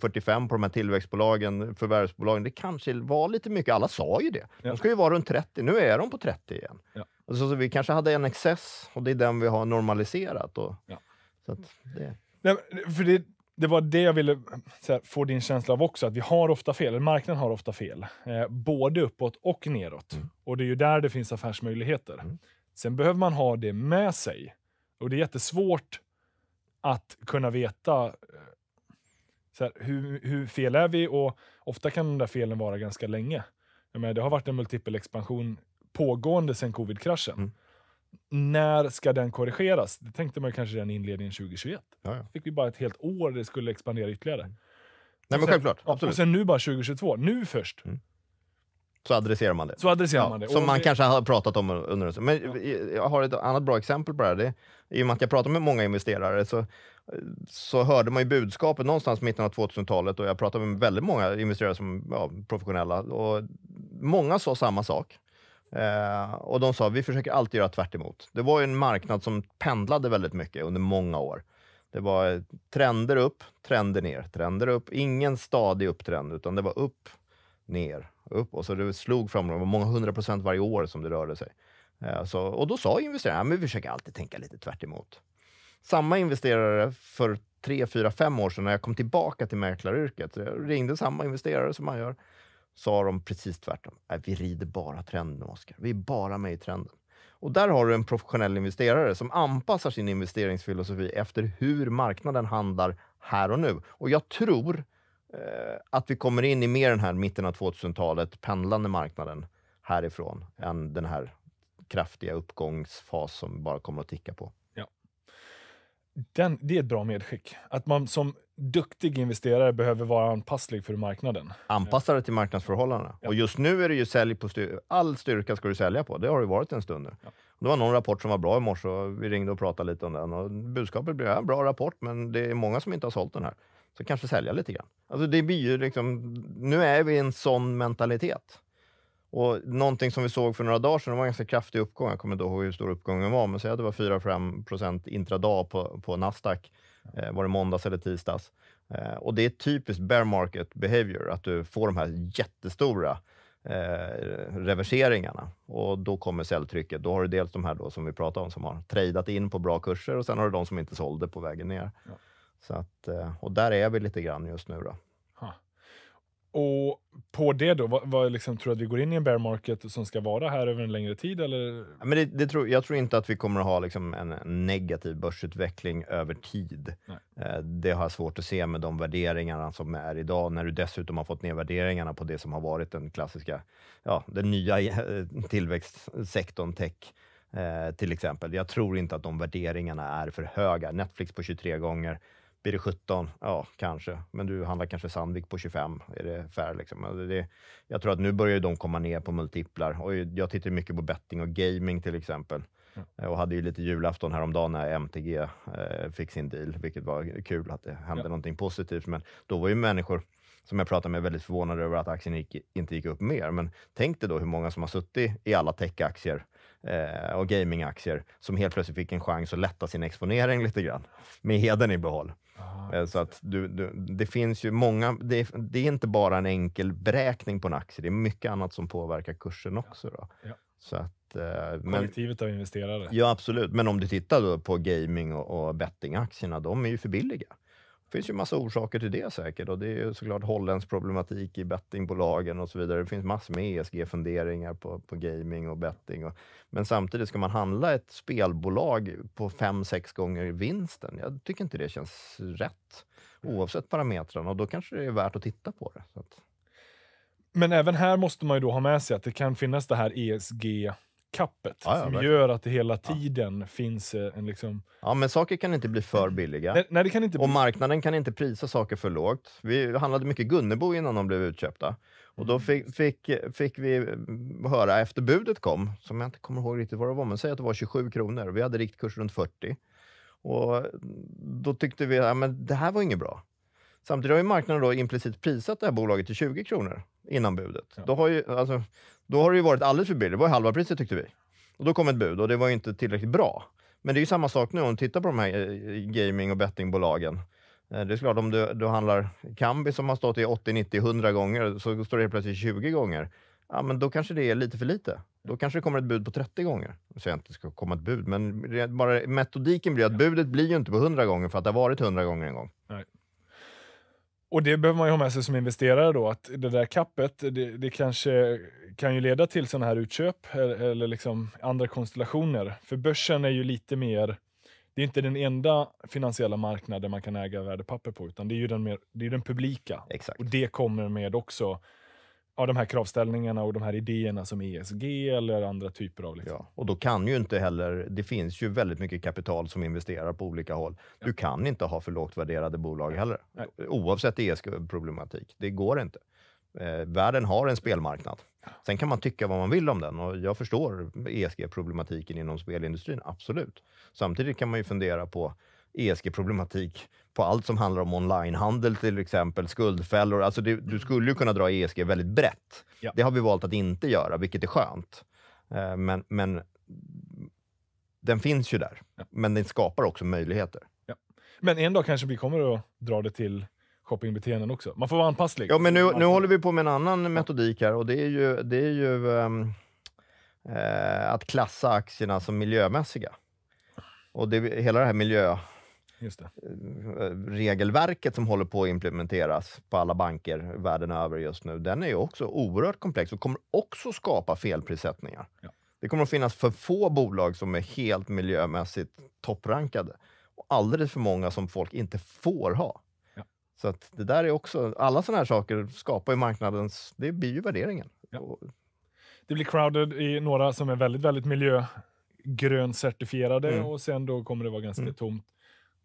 45 på de här tillväxtbolagen, förvärvsbolagen. Det kanske var lite mycket. Alla sa ju det. De ska ju vara runt 30. Nu är de på 30 igen. Ja. så, så, vi kanske hade en excess och det är den vi har normaliserat. Och, ja. så det... Nej, för det det var det jag ville här, få din känsla av också, att vi har ofta fel, marknaden har ofta fel, eh, både uppåt och neråt. Mm. Och det är ju där det finns affärsmöjligheter. Mm. Sen behöver man ha det med sig och det är jättesvårt att kunna veta eh, så här, hur, hur, fel är vi? Och ofta kan de där felen vara ganska länge. Jag menar, det har varit en multipelexpansion pågående sedan covid-kraschen. Mm när ska den korrigeras? Det tänkte man kanske redan i inledningen 2021. Ja, ja. fick vi bara ett helt år det skulle expandera ytterligare. Mm. Nej, men sen, självklart. Absolut. Och sen nu bara 2022. Nu först. Mm. Så adresserar man det. Så adresserar ja, man det. Som och man det... kanske har pratat om under en Men jag har ett annat bra exempel på det här. Det, I och med att jag pratar med många investerare så, så hörde man ju budskapet någonstans mitten av 2000-talet och jag pratade med väldigt många investerare som ja, professionella och många sa samma sak. Eh, och de sa, vi försöker alltid göra tvärt emot. Det var ju en marknad som pendlade väldigt mycket under många år. Det var eh, trender upp, trender ner, trender upp. Ingen stadig upptrend, utan det var upp, ner, upp. Och så det slog fram, det var många hundra procent varje år som det rörde sig. Eh, så, och då sa investerarna, men vi försöker alltid tänka lite tvärt emot. Samma investerare för tre, fyra, fem år sedan när jag kom tillbaka till mäklaryrket. Jag ringde samma investerare som man gör sa de precis tvärtom. Nej, vi rider bara trenden, Oskar. Vi är bara med i trenden. Och där har du en professionell investerare som anpassar sin investeringsfilosofi efter hur marknaden handlar här och nu. Och jag tror eh, att vi kommer in i mer den här mitten av 2000-talet pendlande marknaden härifrån än den här kraftiga uppgångsfas som bara kommer att ticka på. Ja. Den, det är ett bra medskick. Att man som duktig investerare behöver vara anpasslig för marknaden. Anpassa dig till marknadsförhållandena. Ja. Och just nu är det ju sälj på styr all styrka ska du sälja på. Det har det varit en stund nu. Ja. Det var någon rapport som var bra i morse och vi ringde och pratade lite om den och budskapet blev en bra rapport, men det är många som inte har sålt den här. Så kanske sälja lite grann. Alltså det blir ju liksom, nu är vi i en sån mentalitet. Och någonting som vi såg för några dagar sedan, det var en ganska kraftig uppgång. Jag kommer inte ihåg hur stor uppgången var, men säg att det var 4-5 procent intradag på, på Nasdaq Eh, var det måndags eller tisdags? Eh, och det är typiskt bear market behavior, att du får de här jättestora eh, reverseringarna och då kommer säljtrycket. Då har du dels de här då som vi pratade om som har tradeat in på bra kurser och sen har du de som inte sålde på vägen ner. Ja. Så att, eh, och där är vi lite grann just nu. Då. Och på det då, vad, vad liksom, tror du att vi går in i en bear market som ska vara här över en längre tid? Eller? men det, det tror, jag tror inte att vi kommer att ha liksom en negativ börsutveckling över tid. Eh, det har jag svårt att se med de värderingarna som är idag, när du dessutom har fått ner värderingarna på det som har varit den klassiska, ja, den nya eh, tillväxtsektorn tech. Eh, till exempel. Jag tror inte att de värderingarna är för höga. Netflix på 23 gånger, blir det 17? Ja, kanske. Men du handlar kanske Sandvik på 25. Är det fair? Liksom? Det, jag tror att nu börjar de komma ner på multiplar. Och jag tittar mycket på betting och gaming till exempel. Mm. Eh, och hade ju lite julafton häromdagen när MTG eh, fick sin deal, vilket var kul att det hände ja. någonting positivt. Men då var ju människor som jag pratade med väldigt förvånade över att aktien gick, inte gick upp mer. Men tänk dig då hur många som har suttit i alla techaktier eh, och gamingaktier som helt plötsligt fick en chans att lätta sin exponering lite grann med heden i behåll. Aha, eh, så att du, du, det finns ju många, det, det, är inte bara en enkel beräkning på en aktie, det är mycket annat som påverkar kursen också. Då. Ja. Så att, eh, men, Kollektivet av investerare. Ja, absolut. Men om du tittar på gaming och, och bettingaktierna, de är ju för billiga. Det finns ju massa orsaker till det säkert och det är ju såklart holländsk problematik i bettingbolagen och så vidare. Det finns massor med ESG-funderingar på, på gaming och betting. Och, men samtidigt, ska man handla ett spelbolag på 5–6 gånger vinsten? Jag tycker inte det känns rätt mm. oavsett parametrarna och då kanske det är värt att titta på det. Att... Men även här måste man ju då ha med sig att det kan finnas det här ESG priskappet ja, ja, som verkligen. gör att det hela tiden finns eh, en... Liksom... Ja, men saker kan inte bli för mm. billiga. Nej, nej, det kan inte bli... Och marknaden kan inte prisa saker för lågt. Vi handlade mycket Gunnebo innan de blev utköpta. Och då mm. fick, fick, fick, vi eh, höra, efter budet kom, som jag inte kommer ihåg riktigt vad det var, men säg att det var 27 kronor vi hade riktkurs runt 40. Och då tyckte vi att ja, det här var inget bra. Samtidigt har ju marknaden då implicit prisat det här bolaget till 20 kronor innan budet. Ja. Då, har ju, alltså, då har det ju varit alldeles för billigt. Det var ju halva priset tyckte vi. Och Då kom ett bud och det var ju inte tillräckligt bra. Men det är ju samma sak nu om du tittar på de här eh, gaming och bettingbolagen. Eh, det är klart, om du, du handlar Kambi som har stått i 80, 90, 100 gånger så står det helt plötsligt 20 gånger. Ja, men då kanske det är lite för lite. Då kanske det kommer ett bud på 30 gånger. Så Jag inte ska komma ett bud, men bara metodiken blir att budet blir ju inte på 100 gånger för att det har varit 100 gånger en gång. Nej. Och det behöver man ju ha med sig som investerare då, att det där kappet, det, det kanske kan ju leda till sådana här utköp eller, eller liksom andra konstellationer. För börsen är ju lite mer, det är inte den enda finansiella marknaden man kan äga värdepapper på, utan det är ju den, mer, det är den publika. Exakt. Och det kommer med också av de här kravställningarna och de här idéerna som ESG eller andra typer av... Liksom. Ja, och då kan ju inte heller... Det finns ju väldigt mycket kapital som investerar på olika håll. Ja. Du kan inte ha för lågt värderade bolag heller, Nej. oavsett ESG-problematik. Det går inte. Eh, världen har en spelmarknad. Sen kan man tycka vad man vill om den och jag förstår ESG-problematiken inom spelindustrin, absolut. Samtidigt kan man ju fundera på ESG-problematik på allt som handlar om onlinehandel till exempel, skuldfällor. Alltså det, du skulle ju kunna dra ESG väldigt brett. Ja. Det har vi valt att inte göra, vilket är skönt. Eh, men, men den finns ju där, ja. men den skapar också möjligheter. Ja. Men en dag kanske vi kommer att dra det till shoppingbeteenden också. Man får vara anpasslig. Ja, men nu, nu håller vi på med en annan metodik här och det är ju, det är ju um, uh, att klassa aktierna som miljömässiga. Och det, hela det här miljö Eh, regelverket som håller på att implementeras på alla banker världen över just nu, den är ju också oerhört komplex och kommer också skapa felprissättningar. Ja. Det kommer att finnas för få bolag som är helt miljömässigt topprankade och alldeles för många som folk inte får ha. Ja. Så att det där är också, alla sådana här saker skapar ju marknadens, det blir ju värderingen. Ja. Det blir crowded i några som är väldigt, väldigt miljögröncertifierade mm. och sen då kommer det vara ganska mm. tomt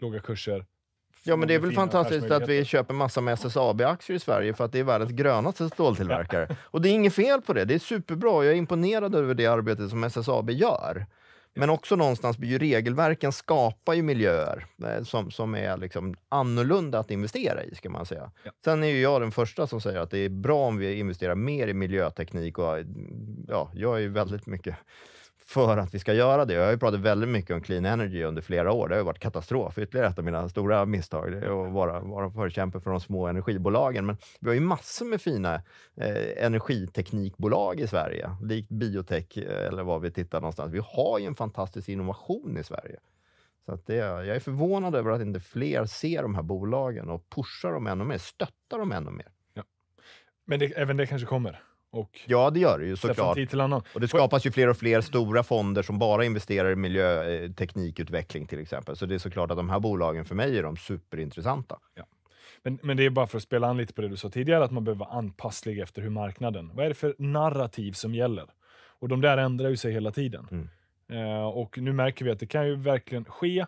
låga kurser. Ja, men det är väl fantastiskt att vi köper massor med SSAB-aktier i Sverige för att det är världens grönaste ståltillverkare. Och det är inget fel på det. Det är superbra. Jag är imponerad över det arbete som SSAB gör. Men också någonstans blir ju regelverken skapar ju miljöer eh, som, som är liksom annorlunda att investera i, ska man säga. Ja. Sen är ju jag den första som säger att det är bra om vi investerar mer i miljöteknik och ja, jag är ju väldigt mycket för att vi ska göra det. Jag har ju pratat väldigt mycket om clean energy under flera år. Det har ju varit katastrof. Ytterligare ett av mina stora misstag det är att vara, vara förkämpe för de små energibolagen. Men vi har ju massor med fina eh, energiteknikbolag i Sverige, likt biotech eh, eller vad vi tittar någonstans. Vi har ju en fantastisk innovation i Sverige. Så det, jag är förvånad över att inte fler ser de här bolagen och pushar dem ännu mer, stöttar dem ännu mer. Ja. Men det, även det kanske kommer? Och ja, det gör det ju såklart. Och det skapas ju fler och fler stora fonder som bara investerar i miljöteknikutveckling eh, till exempel. Så det är såklart att de här bolagen för mig är de superintressanta. Ja. Men, men det är bara för att spela an lite på det du sa tidigare, att man behöver vara anpasslig efter hur marknaden... Vad är det för narrativ som gäller? Och de där ändrar ju sig hela tiden. Mm. Uh, och nu märker vi att det kan ju verkligen ske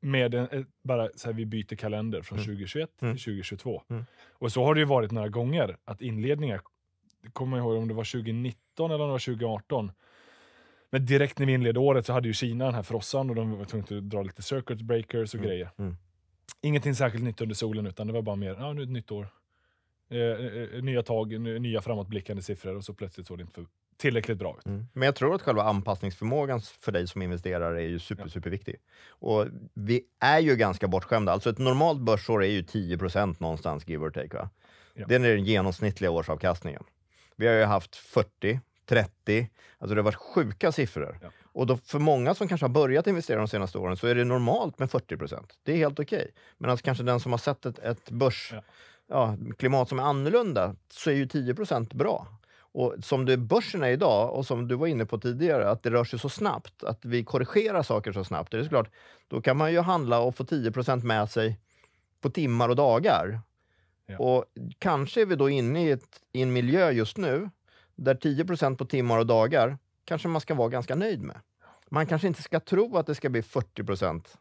med en, bara så här, vi byter kalender från mm. 2021 mm. till 2022. Mm. Och så har det ju varit några gånger, att inledningar kommer jag ihåg om det var 2019 eller om det var 2018. Men direkt när vi inledde året så hade ju Kina den här frossan och de var tvungna att dra lite circuit breakers och mm. grejer. Mm. Ingenting särskilt nytt under solen, utan det var bara mer, ja nu är det ett nytt år. Eh, eh, eh, nya tag, nya framåtblickande siffror och så plötsligt såg det inte tillräckligt bra ut. Mm. Men jag tror att själva anpassningsförmågan för dig som investerare är ju super, superviktig. Och vi är ju ganska bortskämda. Alltså ett normalt börsår är ju 10 någonstans, give or take. Va? Ja. Det är den genomsnittliga årsavkastningen. Vi har ju haft 40, 30, alltså det har varit sjuka siffror. Ja. Och då för många som kanske har börjat investera de senaste åren så är det normalt med 40 procent. Det är helt okej. Okay. Men alltså kanske den som har sett ett, ett börs, ja. Ja, som är annorlunda så är ju 10 procent bra. Och som det, börsen är idag och som du var inne på tidigare, att det rör sig så snabbt, att vi korrigerar saker så snabbt. Det är såklart, då kan man ju handla och få 10 procent med sig på timmar och dagar Ja. Och kanske är vi då inne i, ett, i en miljö just nu där 10 på timmar och dagar kanske man ska vara ganska nöjd med. Man kanske inte ska tro att det ska bli 40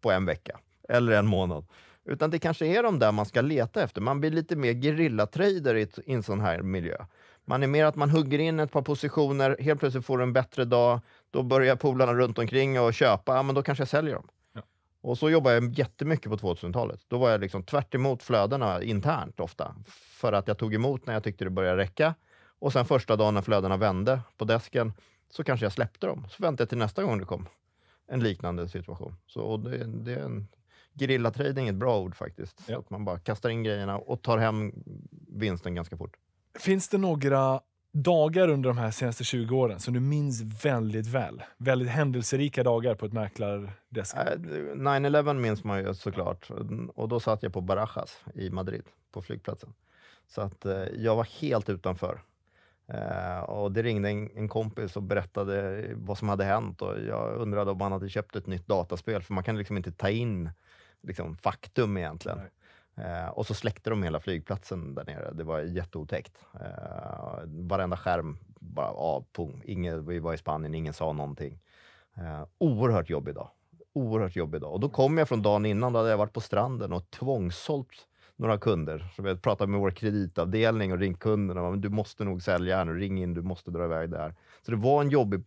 på en vecka eller en månad. Utan det kanske är de där man ska leta efter. Man blir lite mer gerillatrader i, en sån här miljö. Man är mer att man hugger in ett par positioner, helt plötsligt får du en bättre dag, då börjar polarna runt omkring och köpa, ja men då kanske jag säljer dem. Och så jobbade jag jättemycket på 2000-talet. Då var jag liksom tvärt flödena internt ofta, för att jag tog emot när jag tyckte det började räcka. Och sen första dagen när flödena vände på desken så kanske jag släppte dem. Så väntade jag till nästa gång det kom en liknande situation. Så det, det är en, grillatrading är ett bra ord faktiskt. Ja. Att man bara kastar in grejerna och tar hem vinsten ganska fort. Finns det några dagar under de här senaste 20 åren som du minns väldigt väl? Väldigt händelserika dagar på ett mäklardesk? 9-11 eh, minns man ju såklart. Och då satt jag på Barajas i Madrid, på flygplatsen. Så att eh, jag var helt utanför. Eh, och det ringde en, kompis och berättade vad som hade hänt och jag undrade om han hade köpt ett nytt dataspel, för man kan liksom inte ta in liksom, faktum egentligen. Nej. Eh, och så släckte de hela flygplatsen där nere. Det var jätteotäckt. Eh, varenda skärm bara av. Pung. Ingen, vi var i Spanien, ingen sa någonting. Eh, oerhört jobbig dag. Oerhört jobbig dag. Och då kom jag från dagen innan, då hade jag varit på stranden och tvångsålt några kunder. Så jag pratade med vår kreditavdelning och ringt kunderna. Men du måste nog sälja här nu. Ring in, du måste dra iväg där. Så det var en jobbig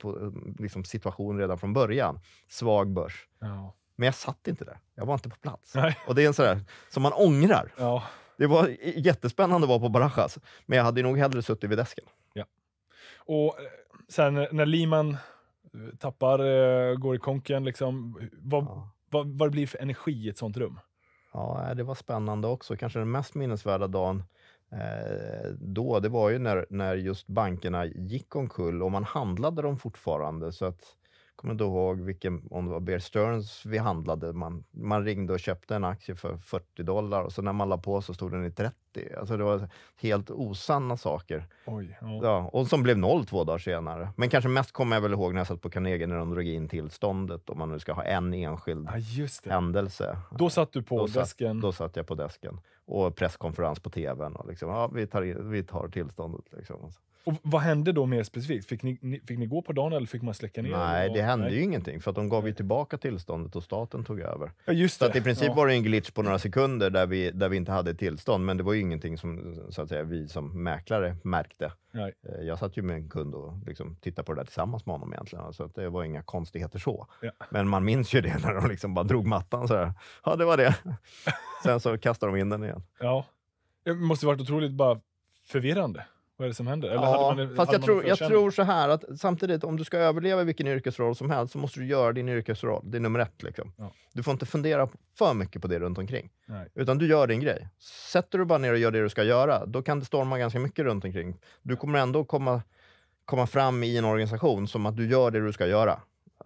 liksom, situation redan från början. Svag börs. Ja. Men jag satt inte där. Jag var inte på plats. Nej. Och det är en sån där som man ångrar. Ja. Det var jättespännande att vara på Barajas, men jag hade nog hellre suttit vid desken. Ja. Och eh, sen när Liman eh, tappar, eh, går i konken, liksom, vad, ja. vad, vad det blir för energi i ett sånt rum? Ja, det var spännande också. Kanske den mest minnesvärda dagen då, det var ju när, när just bankerna gick omkull och man handlade dem fortfarande. Så att kommer inte ihåg vilken, om det var Bear Stearns vi handlade. Man, man ringde och köpte en aktie för 40 dollar och så när man la på så stod den i 30. Alltså det var helt osanna saker. Oj, ja. ja och som blev noll två dagar senare. Men kanske mest kommer jag väl ihåg när jag satt på Carnegie när de drog in tillståndet, om man nu ska ha en enskild ja, händelse. Då satt du på då desken? Satt, då satt jag på desken. Och presskonferens på tvn. Och liksom, ja, vi, tar, vi tar tillståndet. Liksom. Och vad hände då mer specifikt? Fick ni, ni, fick ni gå på dagen eller fick man släcka ner? Nej, det hände nej. ju ingenting för att de gav ju tillbaka tillståndet och staten tog över. Ja, just det. Så i princip ja. var det en glitch på några sekunder där vi, där vi inte hade tillstånd, men det var ju ingenting som så att säga, vi som mäklare märkte. Nej. Eh, jag satt ju med en kund och liksom tittade på det där tillsammans med honom egentligen, så alltså att det var inga konstigheter så. Ja. Men man minns ju det när de liksom bara drog mattan så Ja, det var det. Sen så kastade de in den igen. Ja, det måste varit otroligt bara förvirrande. Vad är det som händer? Eller ja, hade man, fast hade jag, tror, jag tror så här att samtidigt, om du ska överleva vilken yrkesroll som helst, så måste du göra din yrkesroll. Det är nummer ett. Liksom. Ja. Du får inte fundera för mycket på det runt omkring. Nej. Utan du gör din grej. Sätter du bara ner och gör det du ska göra, då kan det storma ganska mycket runt omkring. Du kommer ändå komma, komma fram i en organisation som att du gör det du ska göra.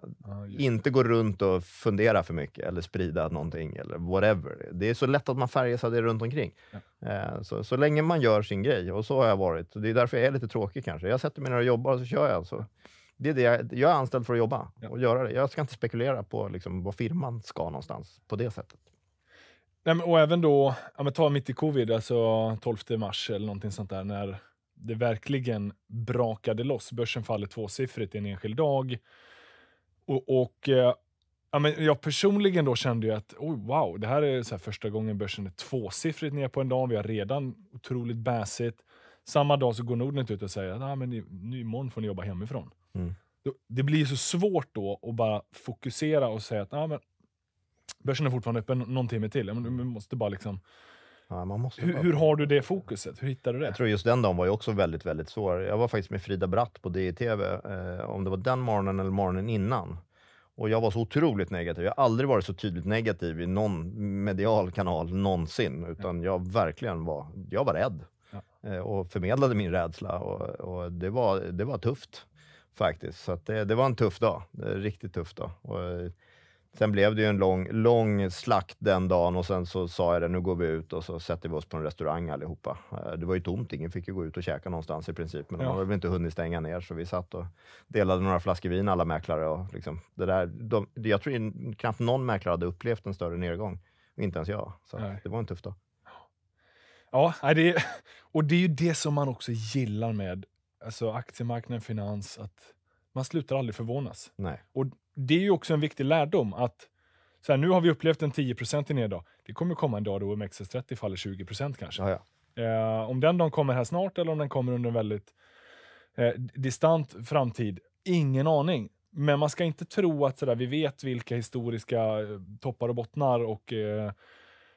Ah, inte gå runt och fundera för mycket eller sprida någonting eller whatever. Det är så lätt att man färgas av det runt omkring. Ja. Eh, så, så länge man gör sin grej, och så har jag varit. Det är därför jag är lite tråkig kanske. Jag sätter mig ner och jobbar och så kör jag. Så det är det jag, jag är anställd för att jobba ja. och göra det. Jag ska inte spekulera på liksom, vad firman ska någonstans på det sättet. Nej, men, och även då, ja, ta mitt i covid, alltså 12 mars eller någonting sånt där, när det verkligen brakade loss. Börsen faller tvåsiffrigt i en enskild dag. Och, och eh, ja, men jag personligen då kände ju att oh, wow, det här är så här första gången börsen är tvåsiffrigt ner på en dag. Vi har redan otroligt baissigt. Samma dag så går Nordnet ut och säger att ah, men imorgon får ni jobba hemifrån. Mm. Det blir så svårt då att bara fokusera och säga att ah, men börsen är fortfarande öppen någon timme till. men du måste bara liksom Ja, man måste hur, hur har du det fokuset? Hur hittar du det? Jag tror just den dagen var ju också väldigt, väldigt svår. Jag var faktiskt med Frida Bratt på DTV, eh, om det var den morgonen eller morgonen innan. Och jag var så otroligt negativ. Jag har aldrig varit så tydligt negativ i någon medial kanal någonsin, utan jag verkligen var, jag var rädd ja. Eh, och förmedlade min rädsla och, och, det, var, det var tufft faktiskt. Så det, det var en tuff dag, eh, riktigt tuff dag. Och, eh, Sen blev det ju en lång, lång slakt den dagen och sen så sa jag det, nu går vi ut och så sätter vi oss på en restaurang allihopa. Eh, det var ju tomt, ingen fick ju gå ut och käka någonstans i princip, men ja. de hade väl inte hunnit stänga ner, så vi satt och delade några flaskor vin alla mäklare. Och liksom, det där, de, jag tror knappt någon mäklare hade upplevt en större nedgång, inte ens jag. Så Nej. det var en tuff dag. Ja, det är, och det är ju det som man också gillar med alltså aktiemarknaden, finans, att man slutar aldrig förvånas. Nej. Och det är ju också en viktig lärdom att så här, nu har vi upplevt en 10-procentig nedgång, Det kommer komma en dag då OMXS30 faller 20 kanske. Ja, ja. Eh, om den dagen kommer här snart eller om den kommer under en väldigt eh, distant framtid, ingen aning. Men man ska inte tro att så där, vi vet vilka historiska eh, toppar och bottnar och eh,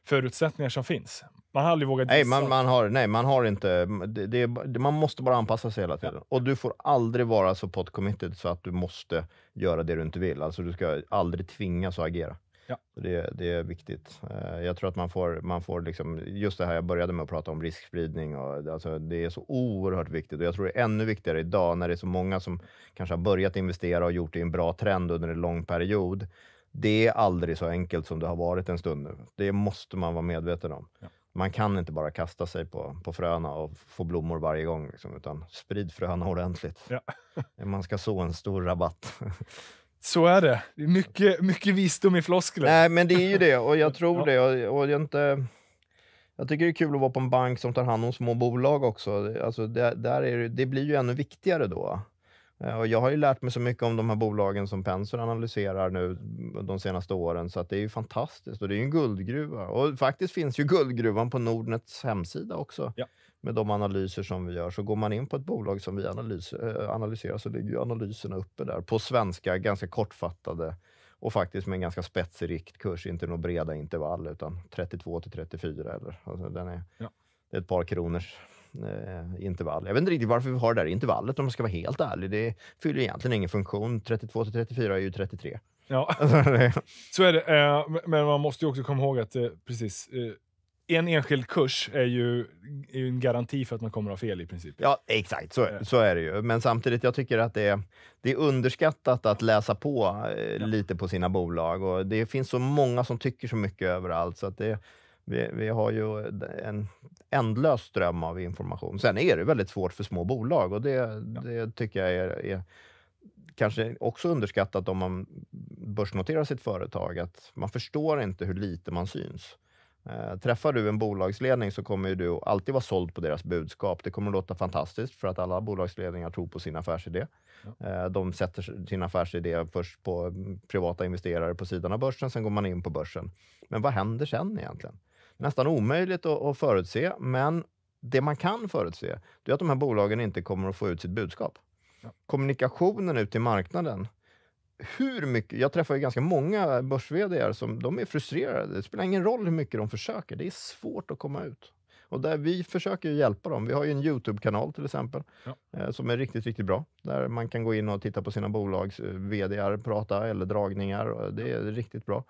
förutsättningar som finns. Man har aldrig vågat nej, man, man, har, nej, man har inte... Det, det, man måste bara anpassa sig hela tiden. Ja. Och du får aldrig vara så pot committed så att du måste göra det du inte vill. Alltså du ska aldrig tvingas att agera. Ja. Det, det, är viktigt. Eh, jag tror att man får, man får liksom, just det här jag började med att prata om, riskspridning. Och, alltså, det är så oerhört viktigt och jag tror det är ännu viktigare idag när det är så många som kanske har börjat investera och gjort det i en bra trend under en lång period det är aldrig så enkelt som det har varit en stund nu. Det måste man vara medveten om. Ja. Man kan inte bara kasta sig på, på fröna och få blommor varje gång, liksom, utan sprid fröna ordentligt. Ja. man ska så en stor rabatt. Så är det. Mycket, mycket visdom i floskler. Nej, men det är ju det och jag tror ja. det. Och, och jag, inte, jag tycker det är kul att vara på en bank som tar hand om små bolag också. Alltså det, där är det, det blir ju ännu viktigare då Eh, och jag har ju lärt mig så mycket om de här bolagen som Penser analyserar nu de senaste åren, så det är ju fantastiskt och det är ju en guldgruva. Och faktiskt finns ju guldgruvan på Nordnets hemsida också. Ja. Med de analyser som vi gör, så går man in på ett bolag som vi analys, eh, analyserar så ligger ju analyserna uppe där på svenska, ganska kortfattade och faktiskt med en ganska spetsig riktkurs, inte några breda intervall utan 32 till 34. Eller, alltså den är, ja. Det är ett par kronors eh, intervall. Jag vet inte riktigt varför vi har det där intervallet om man ska vara helt ärlig. Det fyller egentligen ingen funktion. 32 till 34 är ju 33. Ja, så är det. Eh, men man måste ju också komma ihåg att eh, precis eh, en enskild kurs är ju, är ju, en garanti för att man kommer att ha fel i princip. Ja, exakt så, eh. så är det ju. Men samtidigt, jag tycker att det är, det är underskattat att läsa på eh, ja. lite på sina bolag och det finns så många som tycker så mycket överallt så att det, vi, vi, har ju en ändlös ström av information. Sen är det väldigt svårt för små bolag och det, ja. det tycker jag är, är, kanske också underskattat om man börsnoterar sitt företag, att man förstår inte hur lite man syns. Eh, träffar du en bolagsledning så kommer du alltid vara såld på deras budskap. Det kommer låta fantastiskt för att alla bolagsledningar tror på sin affärsidé. Ja. Eh, de sätter sin affärsidé först på mm, privata investerare på sidan av börsen, sen går man in på börsen. Men vad händer sen egentligen? nästan omöjligt att, att förutse, men det man kan förutse är att de här bolagen inte kommer att få ut sitt budskap. Ja. Kommunikationen ut till marknaden. Hur mycket, jag träffar ju ganska många börs som de är frustrerade. Det spelar ingen roll hur mycket de försöker, det är svårt att komma ut. Och där vi försöker hjälpa dem. Vi har ju en Youtube-kanal till exempel ja. Eh, som är riktigt, riktigt bra. Där man kan gå in och titta på sina bolags eh, VDR prata eller dragningar. Det är riktigt bra.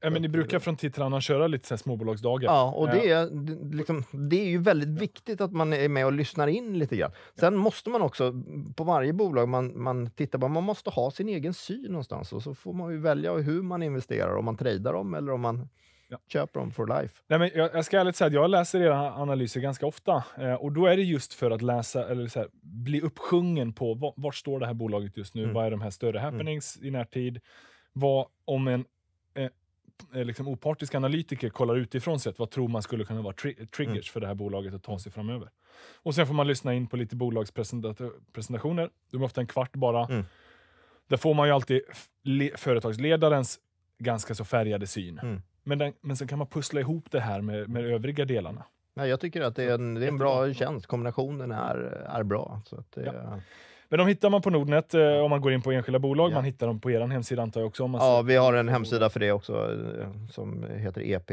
Ja, men ni brukar från tid till annan köra lite småbolagsdagar. Ja, och det är, liksom, det är ju väldigt viktigt att man är med och lyssnar in lite grann. Sen måste man också, på varje bolag man, man tittar på, man måste ha sin egen syn någonstans och så får man ju välja hur man investerar, om man tradar dem eller om man Ja. Köper dem for life. Nej, men jag, jag ska ärligt säga att jag läser era analyser ganska ofta. Eh, och då är det just för att läsa, eller så här, bli uppsjungen på var, var står det här bolaget just nu? Mm. Vad är de här större mm. happenings mm. i närtid? Vad, om en Eh, liksom opartiska analytiker kollar utifrån sett vad tror man skulle kunna vara tri triggers mm. för det här bolaget att ta sig framöver. Och sen får man lyssna in på lite bolagspresentationer. De är ofta en kvart bara. Mm. Där får man ju alltid företagsledarens ganska så färgade syn. Mm. Men, den, men sen kan man pussla ihop det här med, med övriga delarna. Nej, jag tycker att det är en, det är en bra tjänst. Kombinationen är, är bra. Så att det, ja. Men de hittar man på Nordnet eh, om man går in på enskilda bolag. Ja. Man hittar dem på er hemsida antar jag också. Om man ja, vi har en hemsida för det också eh, som heter EP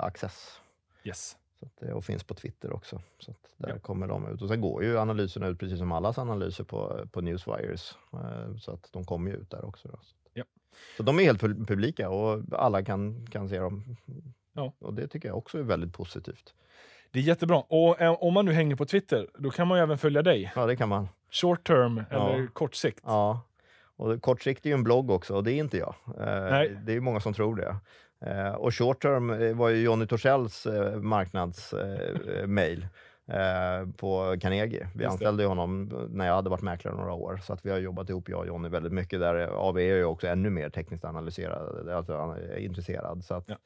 Access. Yes. Att, och finns på Twitter också. Så där ja. kommer de ut. Och sen går ju analyserna ut, precis som allas analyser på, på Newswires. Eh, så att de kommer ju ut där också. Då. Ja. Så de är helt publika och alla kan, kan se dem. Ja. Och det tycker jag också är väldigt positivt. Det är jättebra. Och eh, om man nu hänger på Twitter, då kan man ju även följa dig. Ja, det kan man. Short term, eller ja. kort sikt. Ja. Och kortsiktig är ju en blogg också, och det är inte jag. Eh, Nej. Det är många som tror det. Eh, och short term eh, var ju Jonny Torssells marknadsmail på Carnegie. Vi anställde honom när jag hade varit mäklare några år, så att vi har jobbat ihop, jag och Jonny, väldigt mycket. Där AV är ju också ännu mer tekniskt analyserad, alltså intresserad. Så att, ja.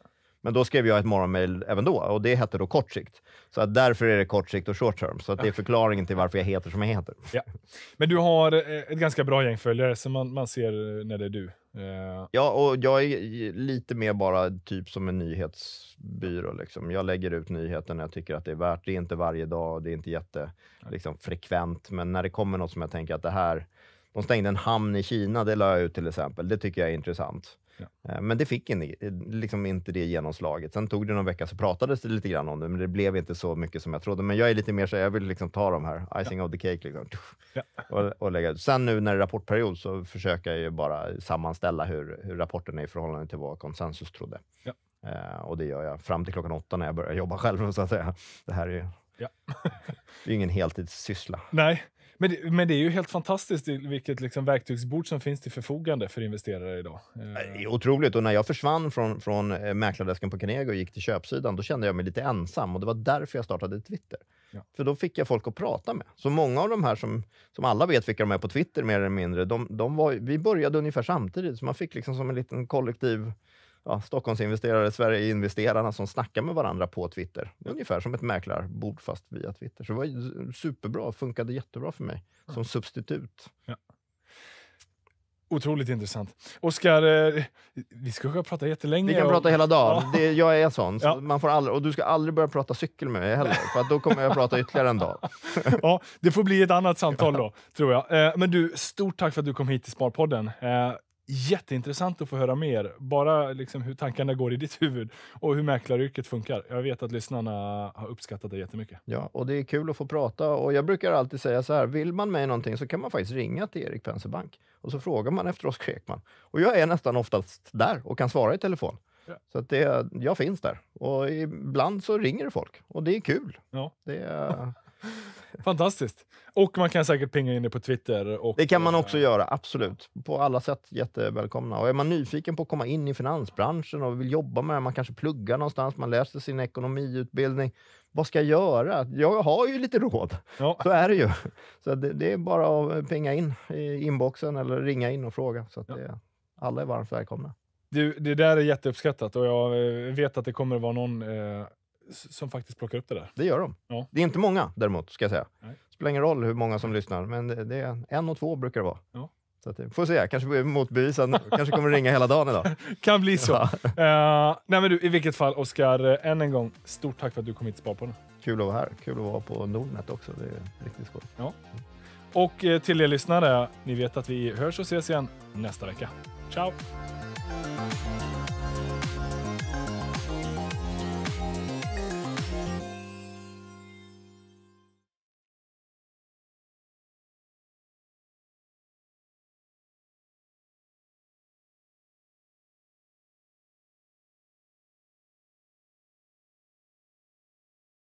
Men då skrev jag ett morgonmail även då och det hette då Kortsikt. Så att därför är det kortsikt och short term. Så att det är förklaringen till varför jag heter som jag heter. Ja. Men du har eh, ett ganska bra gäng följare som man, man ser när det är du. Uh... Ja, och jag är lite mer bara typ som en nyhetsbyrå. Liksom. Jag lägger ut nyheter när jag tycker att det är värt. Det är inte varje dag, och det är inte jättefrekvent, liksom, men när det kommer något som jag tänker att det här... De stängde en hamn i Kina, det la jag ut till exempel. Det tycker jag är intressant. Ja. Eh, men det fick in, eh, liksom inte det genomslaget. Sen tog det någon vecka så pratades det lite grann om det, men det blev inte så mycket som jag trodde. Men jag är lite mer så jag vill liksom ta de här, icing ja. of the cake, liksom, ja. och, och, lägga Sen nu när det är rapportperiod så försöker jag ju bara sammanställa hur, hur rapporten är i förhållande till vad konsensus trodde. Eh, och det gör jag fram till klockan åtta när jag börjar jobba själv, så att säga. Det här är ju det är ingen heltidssyssla. Nej, men, det, men det är ju helt fantastiskt vilket liksom verktygsbord som finns till förfogande för investerare idag. Eh. Det är otroligt. Och när jag försvann från, från eh, mäklardesken på Carnegie och gick till köpsidan, då kände jag mig lite ensam. Och Det var därför jag startade Twitter. Ja. För då fick jag folk att prata med. Så många av de här som, som alla vet vilka de är på Twitter, mer eller mindre, de, de var, vi började ungefär samtidigt. Så man fick liksom som en liten kollektiv ja, Stockholmsinvesterare, Sverigeinvesterarna som snackar med varandra på Twitter. Ungefär som ett mäklarbord fast via Twitter. Så det var superbra, funkade jättebra för mig som substitut. Ja. Otroligt intressant. Oskar, eh, vi ska kunna prata jättelänge. Vi kan och... prata hela dagen. Ja. Det, jag är sån. Så ja. man får aldrig, och du ska aldrig börja prata cykel med mig heller, för då kommer jag prata ytterligare en dag. ja, det får bli ett annat samtal då, tror jag. Eh, men du, stort tack för att du kom hit till Sparpodden. Eh, Jätteintressant att få höra mer, bara liksom hur tankarna går i ditt huvud och hur mäklaryrket funkar. Jag vet att lyssnarna har uppskattat det jättemycket. Ja, och det är kul att få prata och jag brukar alltid säga så här, vill man med någonting så kan man faktiskt ringa till Erik Penser Bank och så frågar man efter Oskar Ekman. Och jag är nästan oftast där och kan svara i telefon. Ja. Så att det, jag finns där och ibland så ringer det folk och det är kul. Ja. Det, Fantastiskt. Och man kan säkert pinga in det på Twitter. Och, det kan man också äh, göra, absolut. På alla sätt jättevälkomna. Och är man nyfiken på att komma in i finansbranschen och vill jobba med det, man kanske pluggar någonstans, man läser sin ekonomiutbildning. Vad ska jag göra? Jag har ju lite råd. Ja. Så är det ju. Så det, det är bara att pinga in i inboxen eller ringa in och fråga. Så ja. det, alla är varmt välkomna. Du, det där är jätteuppskattat och jag eh, vet att det kommer att vara någon eh, som faktiskt plockar upp det där. Det gör de. Ja. Det är inte många däremot, ska jag säga. Det spelar ingen roll hur många som lyssnar, men det, det är en och två brukar det vara. Ja. Så att, får se, kanske blir motbevisen. kanske kommer ringa hela dagen idag. kan bli så. Ja. Uh, nej men du, I vilket fall, Oskar, eh, än en gång, stort tack för att du kom hit till Sparpodden. Kul att vara här. Kul att vara på Nordnet också. Det är riktigt skoj. Ja. Och eh, till er lyssnare, ni vet att vi hörs och ses igen nästa vecka. Ciao!